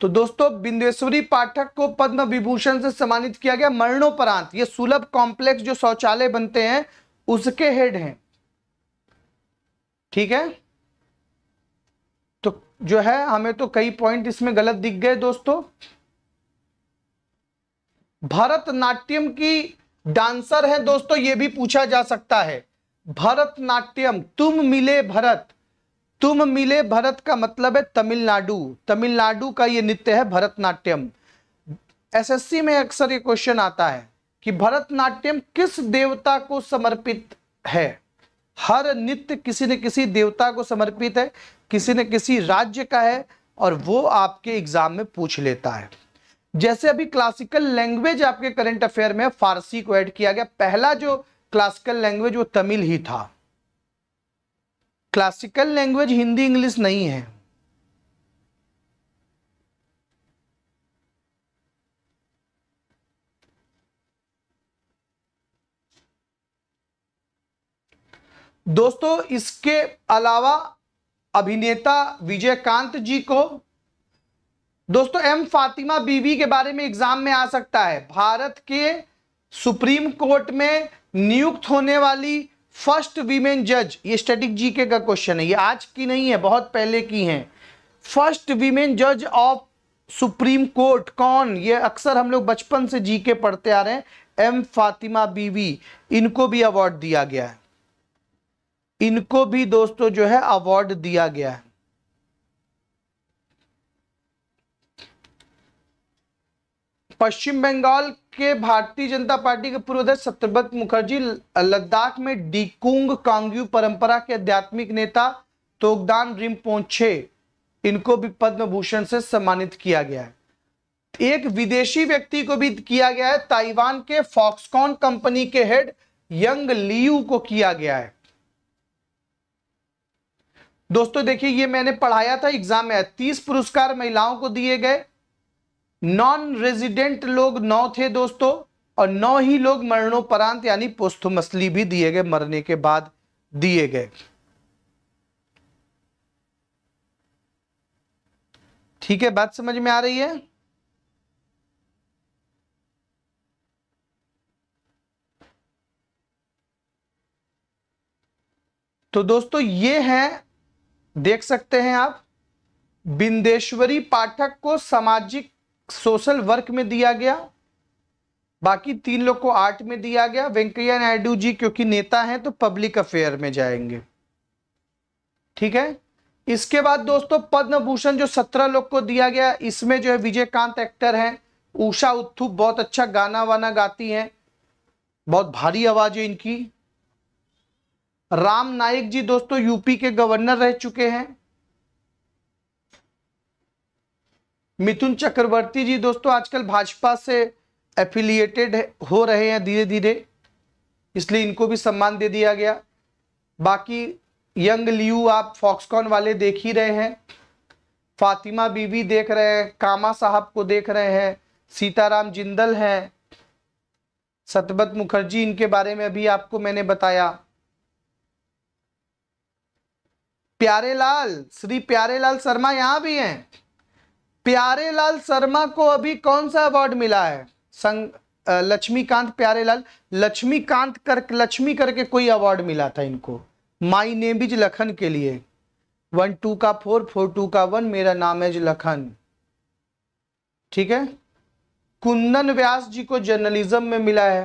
तो दोस्तों बिंदेश्वरी पाठक को पद्म विभूषण से सम्मानित किया गया मरणोपरांत ये सुलभ कॉम्प्लेक्स जो शौचालय बनते हैं उसके हेड हैं ठीक है जो है हमें तो कई पॉइंट इसमें गलत दिख गए दोस्तों भरतनाट्यम की डांसर है दोस्तों ये भी पूछा जा सकता है भरतनाट्यम तुम मिले भरत तुम मिले भरत का मतलब है तमिलनाडु तमिलनाडु का ये नृत्य है भरतनाट्यम एसएससी में अक्सर ये क्वेश्चन आता है कि भरतनाट्यम किस देवता को समर्पित है हर नित्य किसी न किसी देवता को समर्पित है किसी न किसी राज्य का है और वो आपके एग्जाम में पूछ लेता है जैसे अभी क्लासिकल लैंग्वेज आपके करंट अफेयर में फारसी को ऐड किया गया पहला जो क्लासिकल लैंग्वेज वो तमिल ही था क्लासिकल लैंग्वेज हिंदी इंग्लिश नहीं है दोस्तों इसके अलावा अभिनेता विजय कांत जी को दोस्तों एम फातिमा बीवी के बारे में एग्जाम में आ सकता है भारत के सुप्रीम कोर्ट में नियुक्त होने वाली फर्स्ट वीमेन जज ये स्टैटिक जीके का क्वेश्चन है ये आज की नहीं है बहुत पहले की है फर्स्ट वीमेन जज ऑफ सुप्रीम कोर्ट कौन ये अक्सर हम लोग बचपन से जीके पढ़ते आ रहे हैं एम फातिमा बीवी इनको भी अवार्ड दिया गया है इनको भी दोस्तों जो है अवार्ड दिया गया है पश्चिम बंगाल के भारतीय जनता पार्टी के पूर्व अध्यक्ष सत्यव्रत मुखर्जी लद्दाख में डीकुंग कांग्यू परंपरा के आध्यात्मिक नेता तोगदान रिम पोछे इनको भी पद्म भूषण से सम्मानित किया गया है एक विदेशी व्यक्ति को भी किया गया है ताइवान के फॉक्सकॉन कंपनी के हेड यंग लियू को किया गया है दोस्तों देखिए ये मैंने पढ़ाया था एग्जाम में तीस पुरस्कार महिलाओं को दिए गए नॉन रेजिडेंट लोग नौ थे दोस्तों और नौ ही लोग मरणोपरांत यानी पोस्थुमसली भी दिए गए मरने के बाद दिए गए ठीक है बात समझ में आ रही है तो दोस्तों ये है देख सकते हैं आप बिंदेश्वरी पाठक को सामाजिक सोशल वर्क में दिया गया बाकी तीन लोग को आर्ट में दिया गया वेंकैया नायडू जी क्योंकि नेता हैं तो पब्लिक अफेयर में जाएंगे ठीक है इसके बाद दोस्तों पद्म भूषण जो सत्रह लोग को दिया गया इसमें जो है विजय कांत एक्टर हैं उषा उत्थुप बहुत अच्छा गाना वाना गाती हैं बहुत भारी आवाज है इनकी राम नाइक जी दोस्तों यूपी के गवर्नर रह चुके हैं मिथुन चक्रवर्ती जी दोस्तों आजकल भाजपा से एफिलिएटेड हो रहे हैं धीरे धीरे इसलिए इनको भी सम्मान दे दिया गया बाकी यंग लियू आप फॉक्सकॉन वाले देख ही रहे हैं फातिमा बीबी देख रहे हैं कामा साहब को देख रहे हैं सीताराम जिंदल हैं सतबत मुखर्जी इनके बारे में अभी आपको मैंने बताया प्यारे लाल श्री प्यारे लाल शर्मा यहाँ भी हैं प्यारे लाल शर्मा को अभी कौन सा अवार्ड मिला है संग लक्ष्मीकांत लाल लक्ष्मीकांत कर लक्ष्मी करके कोई अवार्ड मिला था इनको माई नेम इज लखन के लिए वन टू का फोर फोर टू का वन मेरा नाम है लखन ठीक है कुंदन व्यास जी को जर्नलिज्म में मिला है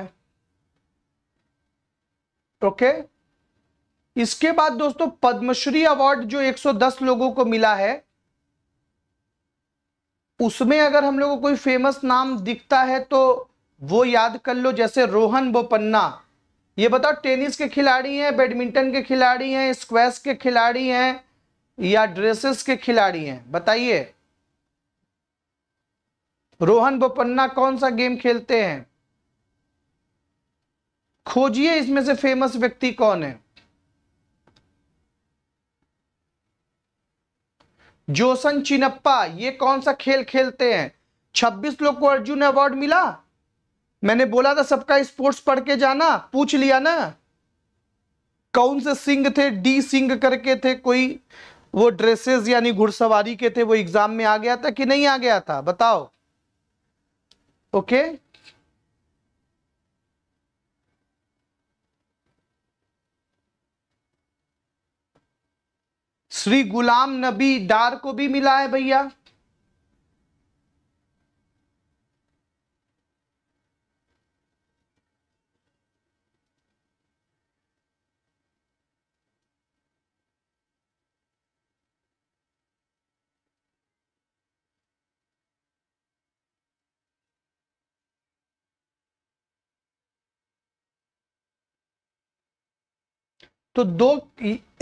ओके okay? इसके बाद दोस्तों पद्मश्री अवार्ड जो 110 लोगों को मिला है उसमें अगर हम लोगों को कोई फेमस नाम दिखता है तो वो याद कर लो जैसे रोहन बोपन्ना ये बताओ टेनिस के खिलाड़ी हैं बैडमिंटन के खिलाड़ी हैं स्क्वैश के खिलाड़ी हैं या ड्रेसेस के खिलाड़ी हैं बताइए रोहन बोपन्ना कौन सा गेम खेलते हैं खोजिए इसमें से फेमस व्यक्ति कौन है जोसन चिनप्पा ये कौन सा खेल खेलते हैं 26 लोग को अर्जुन अवार्ड मिला मैंने बोला था सबका स्पोर्ट्स पढ़ के जाना पूछ लिया ना कौन से सिंह थे डी सिंह करके थे कोई वो ड्रेसेस यानी घुड़सवारी के थे वो एग्जाम में आ गया था कि नहीं आ गया था बताओ ओके okay? श्री गुलाम नबी डार को भी मिला है भैया तो दो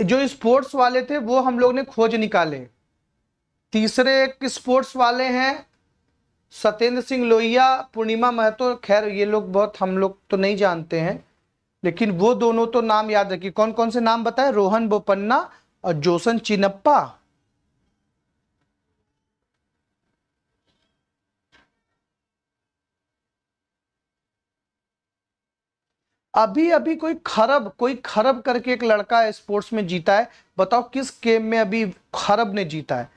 जो स्पोर्ट्स वाले थे वो हम लोग ने खोज निकाले तीसरे एक स्पोर्ट्स वाले हैं सत्येंद्र सिंह लोहिया पूर्णिमा महतो खैर ये लोग बहुत हम लोग तो नहीं जानते हैं लेकिन वो दोनों तो नाम याद रखिए कौन कौन से नाम बताए रोहन बोपन्ना और जोसन चिनप्पा अभी अभी कोई खरब कोई खरब करके एक लड़का है स्पोर्ट्स में जीता है बताओ किस गेम में अभी खरब ने जीता है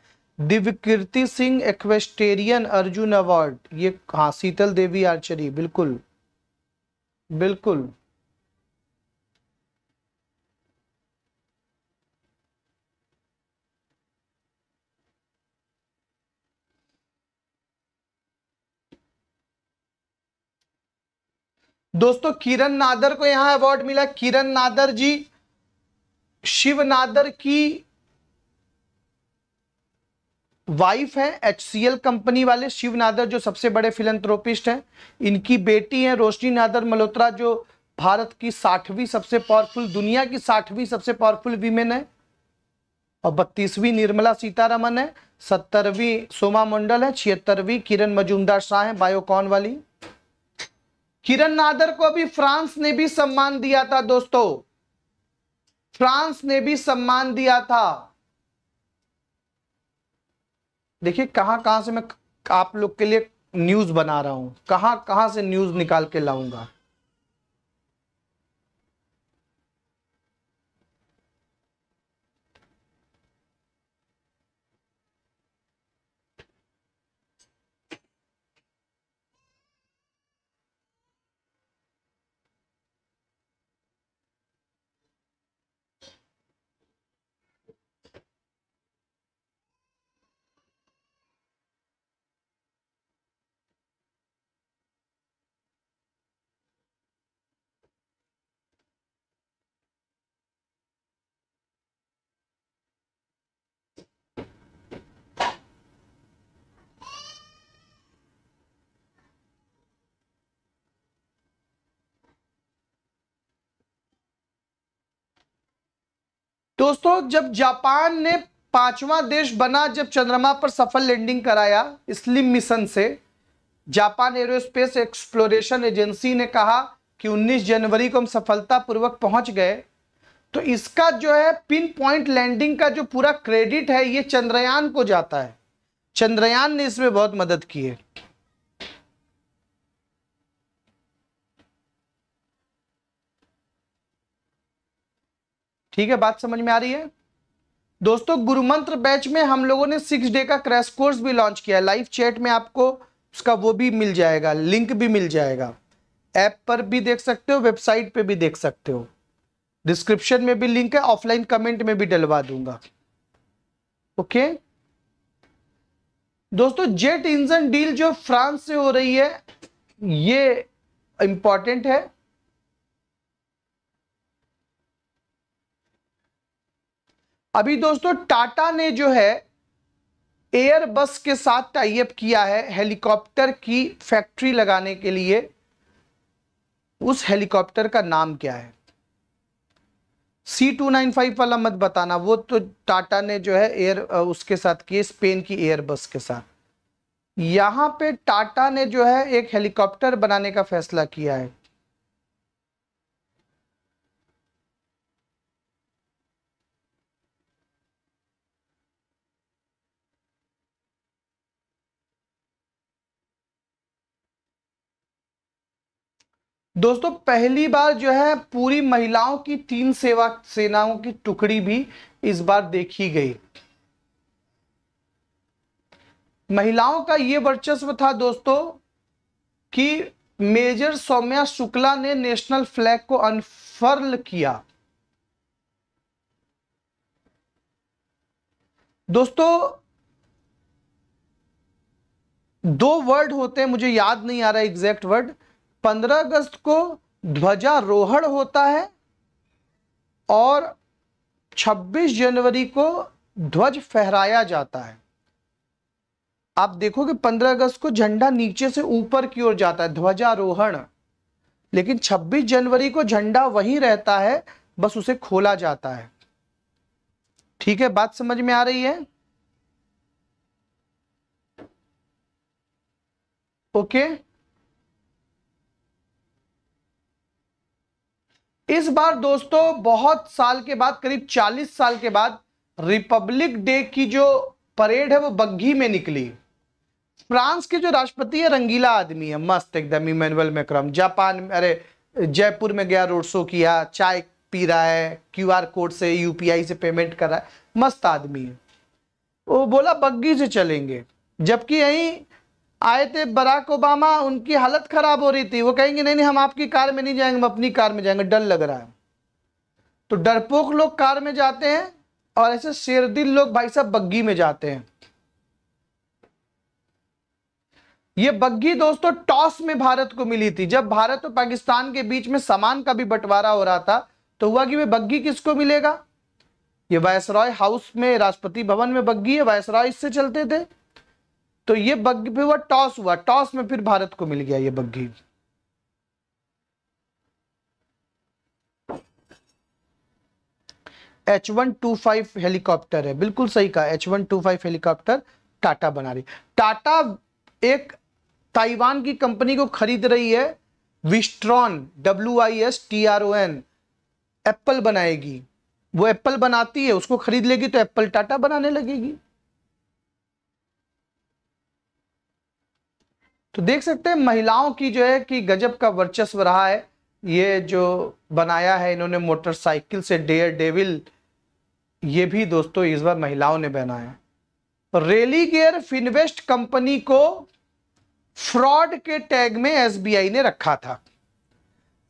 दिव्यकीर्ति सिंह एक्वेस्टेरियन अर्जुन अवार्ड ये हाँ शीतल देवी आर्चरी बिल्कुल बिल्कुल दोस्तों किरण नादर को यहां अवार्ड मिला किरण नादर जी शिव नादर की वाइफ है एचसीएल कंपनी वाले शिव नादर जो सबसे बड़े फिलंथ्रोपिस्ट हैं इनकी बेटी है रोशनी नादर मल्होत्रा जो भारत की साठवीं सबसे पावरफुल दुनिया की साठवीं सबसे पावरफुल वीमेन है और बत्तीसवीं निर्मला सीतारमन है सत्तरवीं सोमा मंडल है छिहत्तरवीं किरण मजूमदार शाह है बायोकॉन वाली किरण नादर को अभी फ्रांस ने भी सम्मान दिया था दोस्तों फ्रांस ने भी सम्मान दिया था देखिए कहां कहां से मैं आप लोग के लिए न्यूज बना रहा हूं कहां कहां से न्यूज निकाल के लाऊंगा दोस्तों जब जापान ने पांचवा देश बना जब चंद्रमा पर सफल लैंडिंग कराया स्लिम मिशन से जापान एरोस्पेस एक्सप्लोरेशन एजेंसी ने कहा कि 19 जनवरी को हम सफलतापूर्वक पहुंच गए तो इसका जो है पिन पॉइंट लैंडिंग का जो पूरा क्रेडिट है ये चंद्रयान को जाता है चंद्रयान ने इसमें बहुत मदद की है ठीक है बात समझ में आ रही है दोस्तों गुरु मंत्र बैच में हम लोगों ने सिक्स डे का क्रैश कोर्स भी लॉन्च किया लाइव चैट में आपको उसका वो भी मिल जाएगा लिंक भी मिल जाएगा ऐप पर भी देख सकते हो वेबसाइट पे भी देख सकते हो डिस्क्रिप्शन में भी लिंक है ऑफलाइन कमेंट में भी डलवा दूंगा ओके दोस्तों जेट इंजन डील जो फ्रांस से हो रही है ये इंपॉर्टेंट है अभी दोस्तों टाटा ने जो है एयरबस के साथ टाइप किया है हेलीकॉप्टर की फैक्ट्री लगाने के लिए उस हेलीकॉप्टर का नाम क्या है सी टू नाइन फाइव वाला मत बताना वो तो टाटा ने जो है एयर उसके साथ किए स्पेन की एयरबस के साथ यहां पे टाटा ने जो है एक हेलीकॉप्टर बनाने का फैसला किया है दोस्तों पहली बार जो है पूरी महिलाओं की तीन सेवा सेनाओं की टुकड़ी भी इस बार देखी गई महिलाओं का ये वर्चस्व था दोस्तों कि मेजर सौम्या शुक्ला ने नेशनल फ्लैग को अनफर्ल किया दोस्तों दो वर्ड होते हैं मुझे याद नहीं आ रहा एग्जैक्ट वर्ड पंद्रह अगस्त को ध्वजारोहण होता है और छब्बीस जनवरी को ध्वज फहराया जाता है आप देखोगे पंद्रह अगस्त को झंडा नीचे से ऊपर की ओर जाता है ध्वजारोहण लेकिन छब्बीस जनवरी को झंडा वहीं रहता है बस उसे खोला जाता है ठीक है बात समझ में आ रही है ओके okay? इस बार दोस्तों बहुत साल के बाद करीब 40 साल के बाद रिपब्लिक डे की जो परेड है वो बग्घी में निकली फ्रांस के जो राष्ट्रपति है रंगीला आदमी है मस्त एकदम इमेनुअल मैक्रम जापान अरे जयपुर में गया रोड शो किया चाय पी रहा है क्यूआर कोड से यूपीआई से पेमेंट कर रहा है मस्त आदमी है वो बोला बग्घी से चलेंगे जबकि यहीं आए थे बराक ओबामा उनकी हालत ख़राब हो रही थी वो कहेंगे नहीं नहीं हम आपकी कार में नहीं जाएंगे हम अपनी कार में जाएंगे डर लग रहा है तो डरपोक लोग कार में जाते हैं और ऐसे शेरदिल लोग भाई साहब बग्गी में जाते हैं ये बग्घी दोस्तों टॉस में भारत को मिली थी जब भारत और पाकिस्तान के बीच में सामान का भी बंटवारा हो रहा था तो हुआ कि वे बग्घी किसको मिलेगा ये वायसराय हाउस में राष्ट्रपति भवन में बग्घी है वायसराय इससे चलते थे तो ये बग्घी पे हुआ टॉस हुआ टॉस में फिर भारत को मिल गया ये बग्घी H one two five helicopter है बिल्कुल सही कहा H one two five helicopter Tata बना रही टाटा एक ताइवान की कंपनी को खरीद रही है Wistron W I S T R O N Apple बनाएगी वो एप्पल बनाती है उसको खरीद लेगी तो एप्पल टाटा बनाने लगेगी तो देख सकते हैं महिलाओं की जो है कि गजब का वर्चस्व रहा है ये जो बनाया है इन्होंने मोटरसाइकिल से डेयर डेविल ये भी दोस्तों इस बार महिलाओं ने बनाया रेली गेयर फिनवेस्ट कंपनी को फ्रॉड के टैग में एसबीआई ने रखा था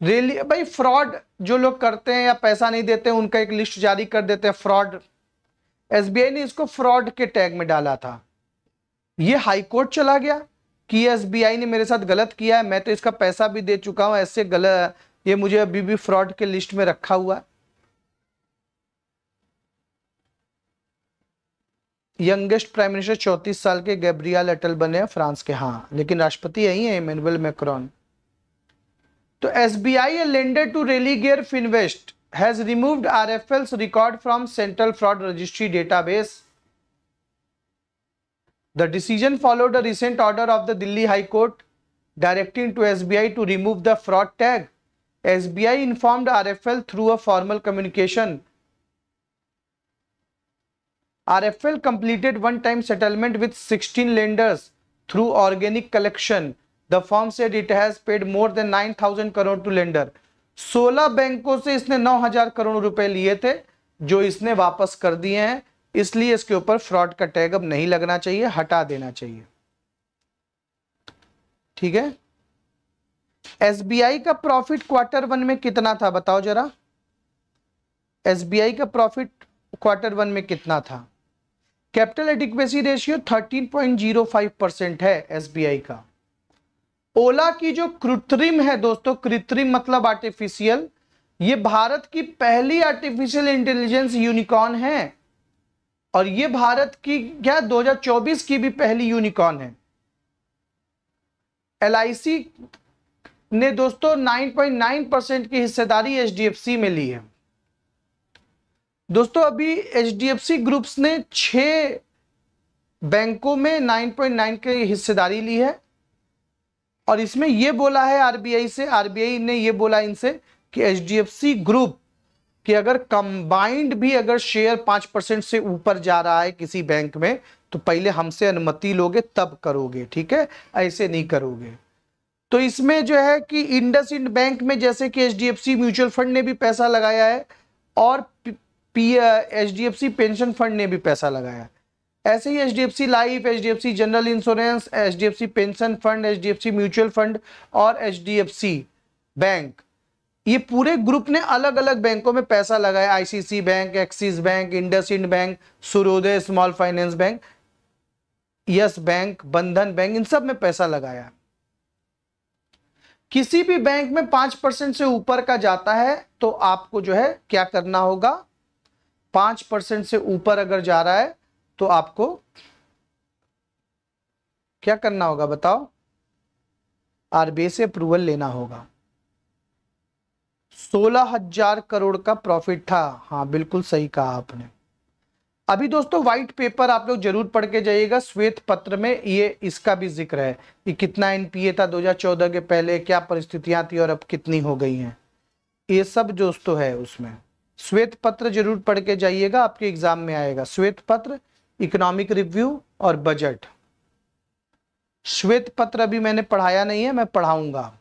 रेली भाई फ्रॉड जो लोग करते हैं या पैसा नहीं देते उनका एक लिस्ट जारी कर देते हैं फ्रॉड एसबीआई ने इसको फ्रॉड के टैग में डाला था ये हाईकोर्ट चला गया कि एसबीआई ने मेरे साथ गलत किया है मैं तो इसका पैसा भी दे चुका हूं ऐसे गलत ये मुझे अभी भी फ्रॉड के लिस्ट में रखा हुआ यंगेस्ट प्राइम मिनिस्टर चौतीस साल के गैब्रियाल अटल बने फ्रांस के हाँ लेकिन राष्ट्रपति यही है इमेनुअल मैक्रॉन तो S B I lender to Religare Finvest has removed R F L's record from central fraud registry database The decision followed a recent order of the Delhi High Court directing to SBI to remove the fraud tag. SBI informed RFL through a formal communication. RFL completed one-time settlement with 16 lenders through organic collection. The firm said it has paid more than 9,000 crore to lender. 16 बैंकों से इसने 9,000 करोड़ रुपए लिए थे जो इसने वापस कर दिए हैं इसलिए इसके ऊपर फ्रॉड का टैग अब नहीं लगना चाहिए हटा देना चाहिए ठीक है एसबीआई का प्रॉफिट क्वार्टर वन में कितना था बताओ जरा एसबीआई का प्रॉफिट क्वार्टर वन में कितना था कैपिटल एडिक्वेसी रेशियो 13.05 परसेंट है एसबीआई का ओला की जो कृत्रिम है दोस्तों कृत्रिम मतलब आर्टिफिशियल ये भारत की पहली आर्टिफिशियल इंटेलिजेंस यूनिकॉर्न है और ये भारत की क्या 2024 की भी पहली यूनिकॉर्न है एल ने दोस्तों 9.9 परसेंट की हिस्सेदारी एच में ली है दोस्तों अभी एचडीएफसी ग्रुप्स ने छह बैंकों में 9.9 की हिस्सेदारी ली है और इसमें यह बोला है आरबीआई से आरबीआई ने यह बोला इनसे कि एच ग्रुप कि अगर कंबाइंड भी अगर शेयर पांच परसेंट से ऊपर जा रहा है किसी बैंक में तो पहले हमसे अनुमति लोगे तब करोगे ठीक है ऐसे नहीं करोगे तो इसमें जो है कि इंडस इंड बैंक में जैसे कि एच म्यूचुअल फंड ने भी पैसा लगाया है और पी एच पेंशन फंड ने भी पैसा लगाया है ऐसे ही H D F C life H D F C general insurance H D F C pension fund H D F C mutual fund और H D F C bank ये पूरे ग्रुप ने अलग अलग बैंकों में पैसा लगाया ICC bank Axis bank IndusInd bank Suryoday small finance bank Yes bank Bandhan bank इन सब में पैसा लगाया किसी भी बैंक में पांच परसेंट से ऊपर का जाता है तो आपको जो है क्या करना होगा पांच परसेंट से ऊपर अगर जा रहा है तो आपको क्या करना होगा बताओ आरबीआई से अप्रूवल लेना होगा सोलह हजार करोड़ का प्रॉफिट था हाँ बिल्कुल सही कहा आपने अभी दोस्तों व्हाइट पेपर आप लोग जरूर पढ़ के जाइएगा श्वेत पत्र में ये इसका भी जिक्र है कि कितना एनपीए था 2014 के पहले क्या परिस्थितियां थी और अब कितनी हो गई हैं ये सब दोस्तों है उसमें श्वेत पत्र जरूर पढ़ के जाइएगा आपके एग्जाम में आएगा श्वेत पत्र इकोनॉमिक रिव्यू और बजट श्वेत पत्र अभी मैंने पढ़ाया नहीं है मैं पढ़ाऊंगा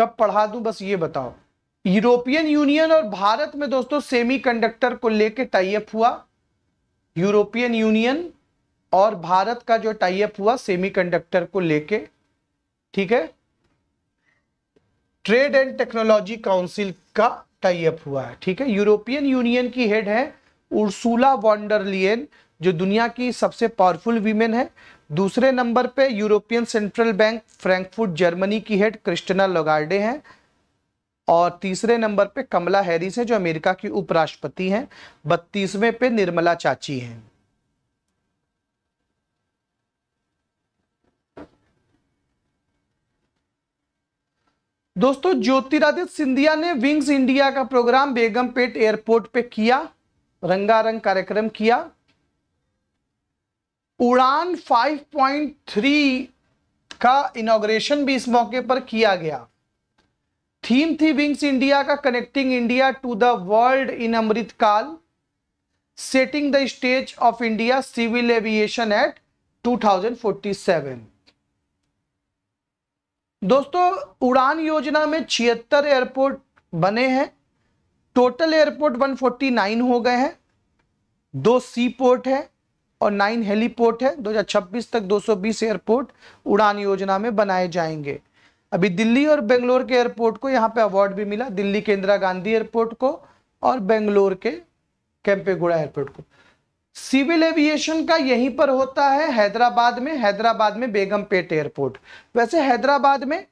कब पढ़ा दूं बस ये बताओ यूरोपियन यूनियन और भारत में दोस्तों सेमीकंडक्टर को लेके टाइप हुआ यूरोपियन यूनियन और भारत का जो टाइप हुआ सेमीकंडक्टर को लेके ठीक है ट्रेड एंड टेक्नोलॉजी काउंसिल का टाइप हुआ है ठीक है यूरोपियन यूनियन की हेड है उर्सूला वॉन्डरलियन जो दुनिया की सबसे पावरफुल वीमेन है दूसरे नंबर पे European central bank Frankfurt Germany की हेड क्रिस्टना लोगार्डे हैं और तीसरे नंबर पे कमला हैरिस है जो अमेरिका की उपराष्ट्रपति हैं बत्तीसवें पे निर्मला चाची हैं दोस्तों ज्योतिरादित्य सिंधिया ने विंग्स इंडिया का प्रोग्राम बेगमपेट एयरपोर्ट पे किया रंगारंग कार्यक्रम किया उड़ान 5.3 का इनोग्रेशन भी इस मौके पर किया गया थीम थी विंग्स इंडिया का connecting India to the world in Amritkaal setting the stage of India civil aviation at 2047 दोस्तों उड़ान योजना में छिहत्तर एयरपोर्ट बने हैं टोटल एयरपोर्ट 149 हो गए हैं दो सी पोर्ट है और नाइन हेलीपोर्ट है 2026 तक 220 एयरपोर्ट उड़ान योजना में बनाए जाएंगे अभी दिल्ली और बेंगलोर के एयरपोर्ट को यहाँ पे अवार्ड भी मिला दिल्ली के इंदिरा गांधी एयरपोर्ट को और बेंगलोर के कैंपेगुड़ा एयरपोर्ट को सिविल एविएशन का यहीं पर होता है हैदराबाद में हैदराबाद में बेगमपेट एयरपोर्ट वैसे हैदराबाद में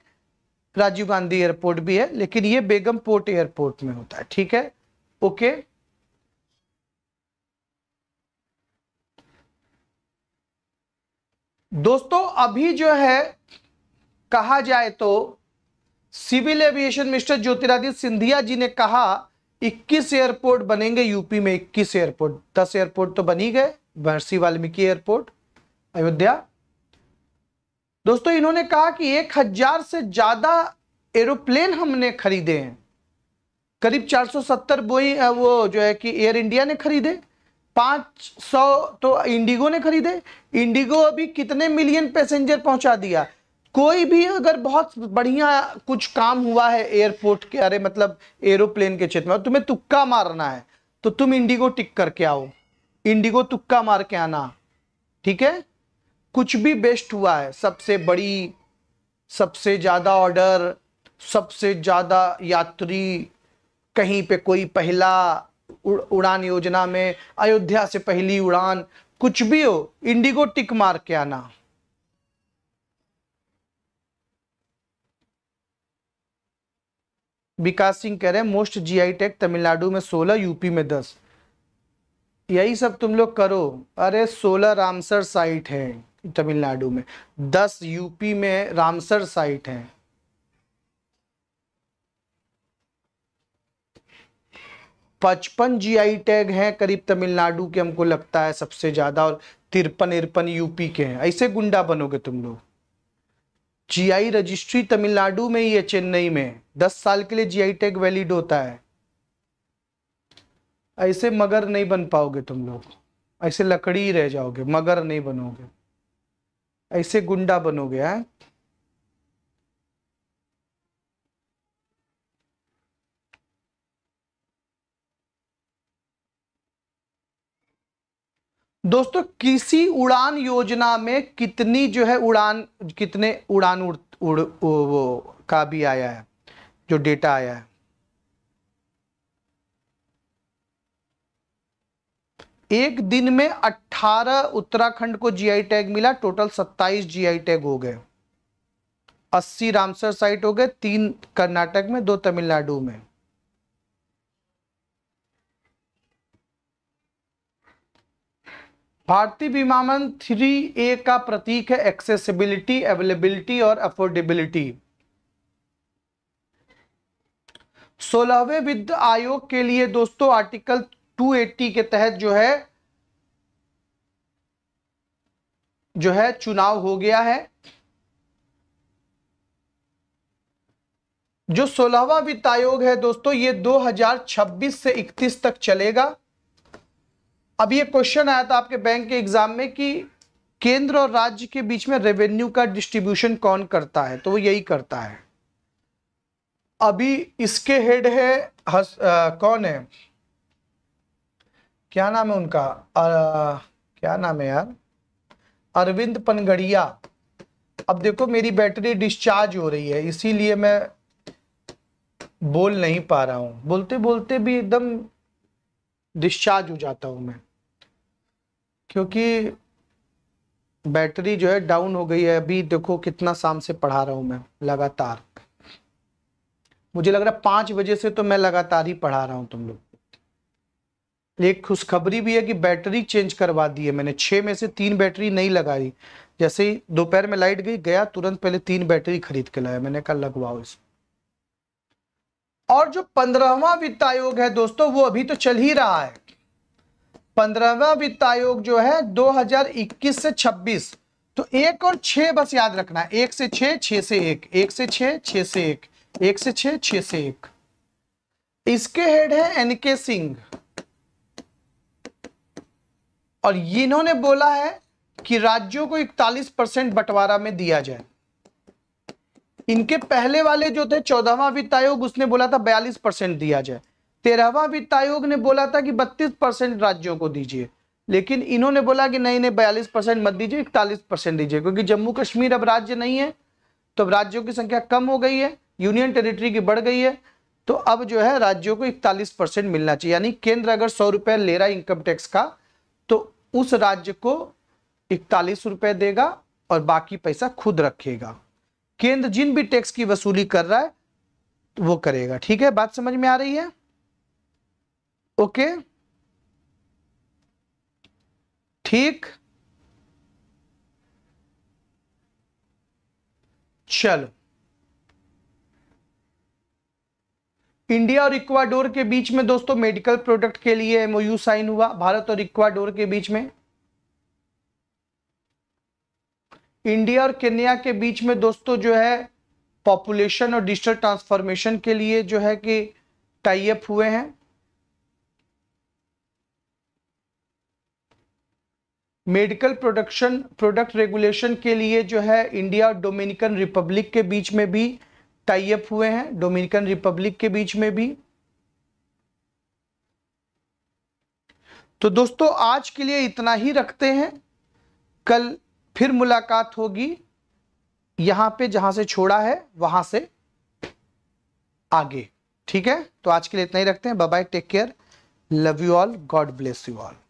राजीव गांधी एयरपोर्ट भी है लेकिन ये बेगमपोर्ट एयरपोर्ट में होता है ठीक है ओके okay? दोस्तों अभी जो है कहा जाए तो civil aviation minister Jyotiraditya Scindia ji ने कहा 21 एयरपोर्ट बनेंगे यूपी में 21 एयरपोर्ट 10 एयरपोर्ट तो बनी गए महर्षि वाल्मीकि एयरपोर्ट अयोध्या दोस्तों इन्होंने कहा कि एक हजार से ज्यादा एरोप्लेन हमने खरीदे हैं करीब 470 बोई वो जो है कि एयर इंडिया ने खरीदे पाँच सौ तो इंडिगो ने खरीदे इंडिगो अभी कितने मिलियन पैसेंजर पहुंचा दिया कोई भी अगर बहुत बढ़िया कुछ काम हुआ है एयरपोर्ट के अरे मतलब एरोप्लेन के क्षेत्र में तुम्हें तुक्का मारना है तो तुम इंडिगो टिक करके आओ इंडिगो तुक्का मार के आना ठीक है कुछ भी बेस्ट हुआ है सबसे बड़ी सबसे ज़्यादा ऑर्डर सबसे ज़्यादा यात्री कहीं पे कोई पहला उड़ान योजना में अयोध्या से पहली उड़ान कुछ भी हो इंडिगो टिक मार के आना विकास सिंह कह रहे हैं मोस्ट जीआई टेक तमिलनाडु में सोलह यूपी में दस यही सब तुम लोग करो अरे सोलह रामसर साइट है तमिलनाडु में दस यूपी में रामसर साइट है पचपन जीआई टैग हैं करीब तमिलनाडु के हमको लगता है सबसे ज्यादा और तिरपन इरपन यूपी के हैं ऐसे गुंडा बनोगे तुम लोग जीआई रजिस्ट्री तमिलनाडु में ही है चेन्नई में दस साल के लिए जीआई टैग वैलिड होता है ऐसे मगर नहीं बन पाओगे तुम लोग ऐसे लकड़ी ही रह जाओगे मगर नहीं बनोगे ऐसे गुंडा बनोगे हैं दोस्तों किसी उड़ान योजना में कितनी जो है उड़ान कितने उड़ान उड़, उड़ वो का भी आया है जो डेटा आया है एक दिन में 18 उत्तराखंड को जीआई टैग मिला टोटल 27 जीआई टैग हो गए 80 रामसर साइट हो गए तीन कर्नाटक में दो तमिलनाडु में भारतीय विमानन थ्री ए का प्रतीक है एक्सेसिबिलिटी अवेलेबिलिटी और अफोर्डेबिलिटी सोलहवें वित्त आयोग के लिए दोस्तों आर्टिकल 280 के तहत जो है जो है चुनाव हो गया है जो सोलहवा वित्त आयोग है दोस्तों ये 2026 से 31 तक चलेगा अब ये क्वेश्चन आया था आपके बैंक के एग्जाम में कि केंद्र और राज्य के बीच में रेवेन्यू का डिस्ट्रीब्यूशन कौन करता है तो वो यही करता है अभी इसके हेड है हस, आ, कौन है क्या नाम है उनका आ, क्या नाम है यार अरविंद पनगड़िया अब देखो मेरी बैटरी डिस्चार्ज हो रही है इसीलिए मैं बोल नहीं पा रहा हूँ बोलते बोलते भी एकदम डिस्चार्ज हो जाता हूँ मैं क्योंकि बैटरी जो है डाउन हो गई है अभी देखो कितना शाम से पढ़ा रहा हूं मैं लगातार मुझे लग रहा है पांच बजे से तो मैं लगातार ही पढ़ा रहा हूं तुम लोग एक खुशखबरी भी है कि बैटरी चेंज करवा दी है मैंने छः में से तीन बैटरी नहीं लगाई जैसे ही दोपहर में लाइट गई गया तुरंत पहले तीन बैटरी खरीद के लाया मैंने कहा लगवाओ इस और जो पंद्रहवा वित्त आयोग है दोस्तों वो अभी तो चल ही रहा है पंद्रहवा वित्त आयोग जो है 2021 से 26 तो एक और छ बस याद रखना है एक से छ छ से एक एक से छ छ से एक एक से छ छ से एक इसके हेड है एनके सिंह और इन्होंने बोला है कि राज्यों को 41 परसेंट बंटवारा में दिया जाए इनके पहले वाले जो थे चौदहवा वित्त आयोग उसने बोला था बयालीस परसेंट दिया जाए तेरहवा वित्त आयोग ने बोला था कि बत्तीस परसेंट राज्यों को दीजिए लेकिन इन्होंने बोला कि नहीं नहीं बयालीस परसेंट मत दीजिए इकतालीस परसेंट दीजिए क्योंकि जम्मू कश्मीर अब राज्य नहीं है तो अब राज्यों की संख्या कम हो गई है यूनियन टेरिटरी की बढ़ गई है तो अब जो है राज्यों को इकतालीस परसेंट मिलना चाहिए यानी केंद्र अगर सौ रुपये ले रहा है इनकम टैक्स का तो उस राज्य को इकतालीस रुपए देगा और बाकी पैसा खुद रखेगा केंद्र जिन भी टैक्स की वसूली कर रहा है वो करेगा ठीक है बात समझ में आ रही है ओके ठीक चलो इंडिया और इक्वाडोर के बीच में दोस्तों मेडिकल प्रोडक्ट के लिए एमओयू साइन हुआ भारत और इक्वाडोर के बीच में इंडिया और केन्या के बीच में दोस्तों जो है पॉपुलेशन और डिजिटल ट्रांसफॉर्मेशन के लिए जो है कि टाइप हुए हैं मेडिकल प्रोडक्शन प्रोडक्ट रेगुलेशन के लिए जो है इंडिया और डोमिनिकन रिपब्लिक के बीच में भी टाइप हुए हैं डोमिनिकन रिपब्लिक के बीच में भी तो दोस्तों आज के लिए इतना ही रखते हैं कल फिर मुलाकात होगी यहां पे जहां से छोड़ा है वहां से आगे ठीक है तो आज के लिए इतना ही रखते हैं bye bye take care love you all God bless you all